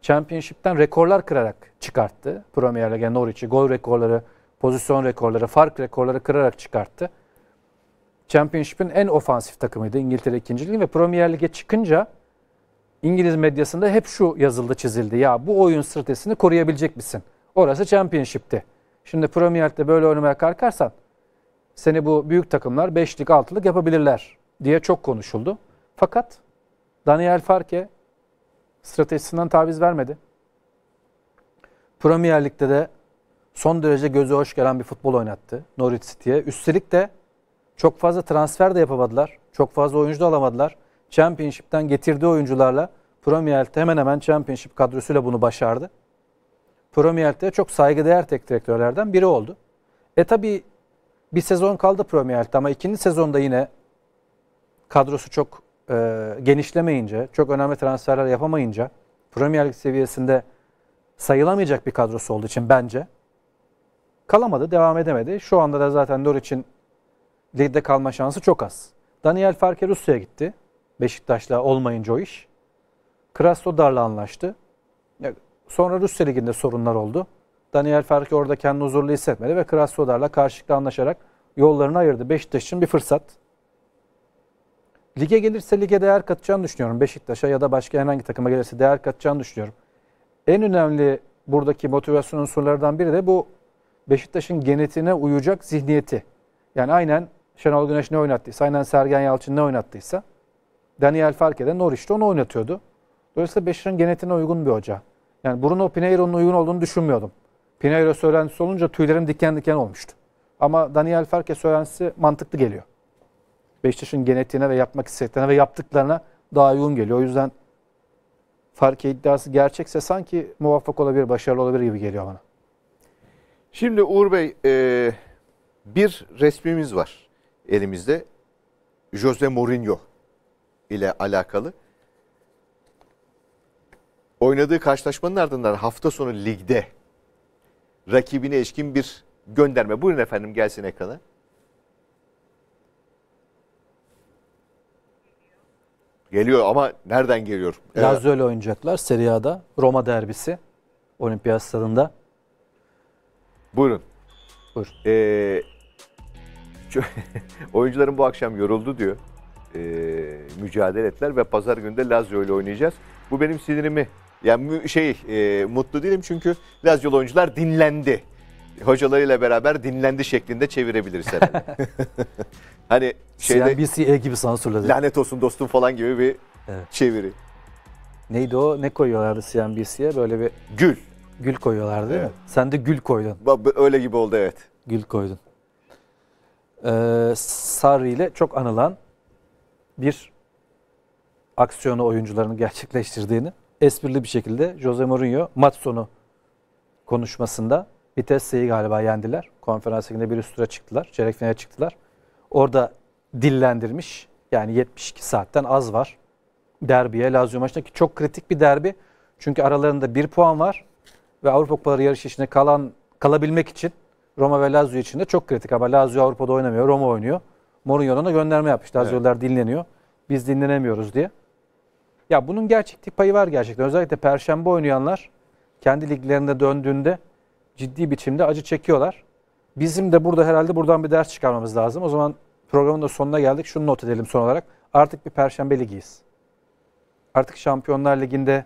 Championship'ten rekorlar kırarak çıkarttı. Premier Lig'e Norwich'i gol rekorları, pozisyon rekorları, fark rekorları kırarak çıkarttı. Championship'in en ofansif takımıydı İngiltere ikinciliği ve Premier Lig'e çıkınca İngiliz medyasında hep şu yazıldı çizildi. Ya bu oyun stratejisini koruyabilecek misin? Orası Championship'ti. Şimdi Premier Lig'de böyle oynamaya kalkarsan seni bu büyük takımlar beşlik altılık yapabilirler diye çok konuşuldu. Fakat Daniel Farke stratejisinden taviz vermedi. Premier Lig'de de son derece göze hoş gelen bir futbol oynattı Norwich City'ye. Üstelik de çok fazla transfer de yapamadılar. Çok fazla oyuncu da alamadılar. Championship'ten getirdiği oyuncularla Premier League'de hemen hemen Championship kadrosuyla bunu başardı. Premier League'de çok saygıdeğer tek direktörlerden biri oldu. E tabi bir sezon kaldı Premier League'de ama ikinci sezonda yine kadrosu çok e, genişlemeyince, çok önemli transferler yapamayınca Premier Lig seviyesinde sayılamayacak bir kadrosu olduğu için bence kalamadı, devam edemedi. Şu anda da zaten Norwich'in ligde kalma şansı çok az. Daniel Farke Rusya'ya gitti. Beşiktaş'la olmayınca o iş. Krasnodar'la anlaştı. Sonra Rusya Ligi'nde sorunlar oldu. Daniel Farke orada kendini huzurlu hissetmedi ve Krasnodar'la karşılıklı anlaşarak yollarını ayırdı. Beşiktaş için bir fırsat. Lige gelirse lige değer katacağını düşünüyorum. Beşiktaş'a ya da başka herhangi takıma gelirse değer katacağını düşünüyorum. En önemli buradaki motivasyon unsurlarından biri de bu Beşiktaş'ın genetiğine uyacak zihniyeti. Yani aynen Şenol Güneş ne oynattıysa, aynen Sergen Yalçın ne oynattıysa Daniel Farke'de Norwich'te onu oynatıyordu. Dolayısıyla Beşiktaş'ın genetine uygun bir hoca. Yani Bruno Pinheiro'nun uygun olduğunu düşünmüyordum. Pinheiro söylentisi olunca tüylerim diken diken olmuştu. Ama Daniel Farke söylentisi mantıklı geliyor. Beşiktaş'ın genetiğine ve yapmak istediklerine ve yaptıklarına daha uygun geliyor. O yüzden Farke iddiası gerçekse sanki muvaffak olabilir, başarılı olabilir gibi geliyor bana. Şimdi Uğur Bey e, bir resmimiz var elimizde. Jose Mourinho ile alakalı. Oynadığı karşılaşmanın ardından hafta sonu ligde rakibine eşkin bir gönderme. Buyurun efendim gelsin ekrana. Geliyor ama nereden geliyor? Ee, Lazio ile oynayacaklar Serie A'da. Roma derbisi olimpiyat stadında. Buyurun. Buyur. Ee, (laughs) oyuncuların bu akşam yoruldu diyor e, mücadele ettiler ve pazar günü de Lazio ile oynayacağız. Bu benim sinirimi yani şey e, mutlu değilim çünkü Lazio oyuncular dinlendi. Hocalarıyla beraber dinlendi şeklinde çevirebiliriz herhalde. (laughs) (laughs) hani şeyde CNBC e gibi sansürledi. Lanet olsun dostum falan gibi bir evet. çeviri. Neydi o? Ne koyuyorlardı CNBC'ye? Böyle bir gül. Gül koyuyorlardı değil evet. mi? Sen de gül koydun. Öyle gibi oldu evet. Gül koydun. Ee, Sarri ile çok anılan bir aksiyonu oyuncularının gerçekleştirdiğini esprili bir şekilde Jose Mourinho mat sonu konuşmasında Vitesse'yi galiba yendiler. Konferans liginde bir üst tura çıktılar. Çeyrek finale çıktılar. Orada dillendirmiş. Yani 72 saatten az var. Derbiye Lazio maçındaki çok kritik bir derbi. Çünkü aralarında bir puan var. Ve Avrupa Kupaları yarışı içinde kalan, kalabilmek için Roma ve Lazio için de çok kritik. Ama Lazio Avrupa'da oynamıyor. Roma oynuyor. Mourinho'dan da gönderme yapmıştı. Evet. Lazio'lar dinleniyor. Biz dinlenemiyoruz diye. Ya bunun gerçeklik payı var gerçekten. Özellikle perşembe oynayanlar kendi liglerinde döndüğünde ciddi biçimde acı çekiyorlar. Bizim de burada herhalde buradan bir ders çıkarmamız lazım. O zaman programın da sonuna geldik. Şunu not edelim son olarak. Artık bir perşembe ligiyiz. Artık Şampiyonlar Ligi'nde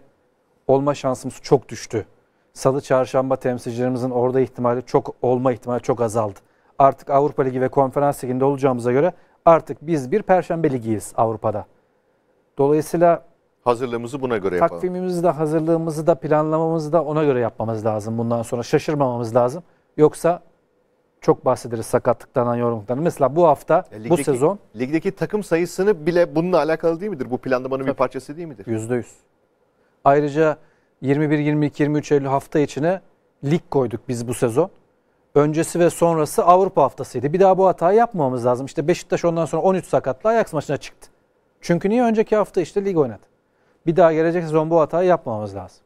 olma şansımız çok düştü. Salı çarşamba temsilcilerimizin orada ihtimali çok olma ihtimali çok azaldı artık Avrupa Ligi ve Konferans Ligi'nde olacağımıza göre artık biz bir Perşembe Ligi'yiz Avrupa'da. Dolayısıyla hazırlığımızı buna göre yapalım. Takvimimizi de hazırlığımızı da planlamamızı da ona göre yapmamız lazım. Bundan sonra şaşırmamamız lazım. Yoksa çok bahsederiz sakatlıktan, yorgunluktan. Mesela bu hafta, e, ligdeki, bu sezon... Ligdeki takım sayısını bile bununla alakalı değil midir? Bu planlamanın tabii, bir parçası değil midir? Yüzde yüz. Ayrıca 21, 22, 23 Eylül hafta içine lig koyduk biz bu sezon öncesi ve sonrası Avrupa haftasıydı. Bir daha bu hatayı yapmamamız lazım. İşte Beşiktaş ondan sonra 13 sakatla Ajax maçına çıktı. Çünkü niye önceki hafta işte lig oynadı. Bir daha gelecek sezon bu hatayı yapmamamız lazım.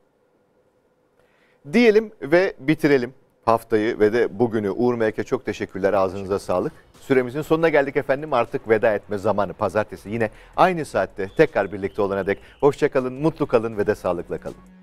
Diyelim ve bitirelim haftayı ve de bugünü. Uğur Melke çok teşekkürler. Ağzınıza sağlık. Süremizin sonuna geldik efendim. Artık veda etme zamanı. Pazartesi yine aynı saatte tekrar birlikte olana dek. Hoşçakalın, mutlu kalın ve de sağlıkla kalın.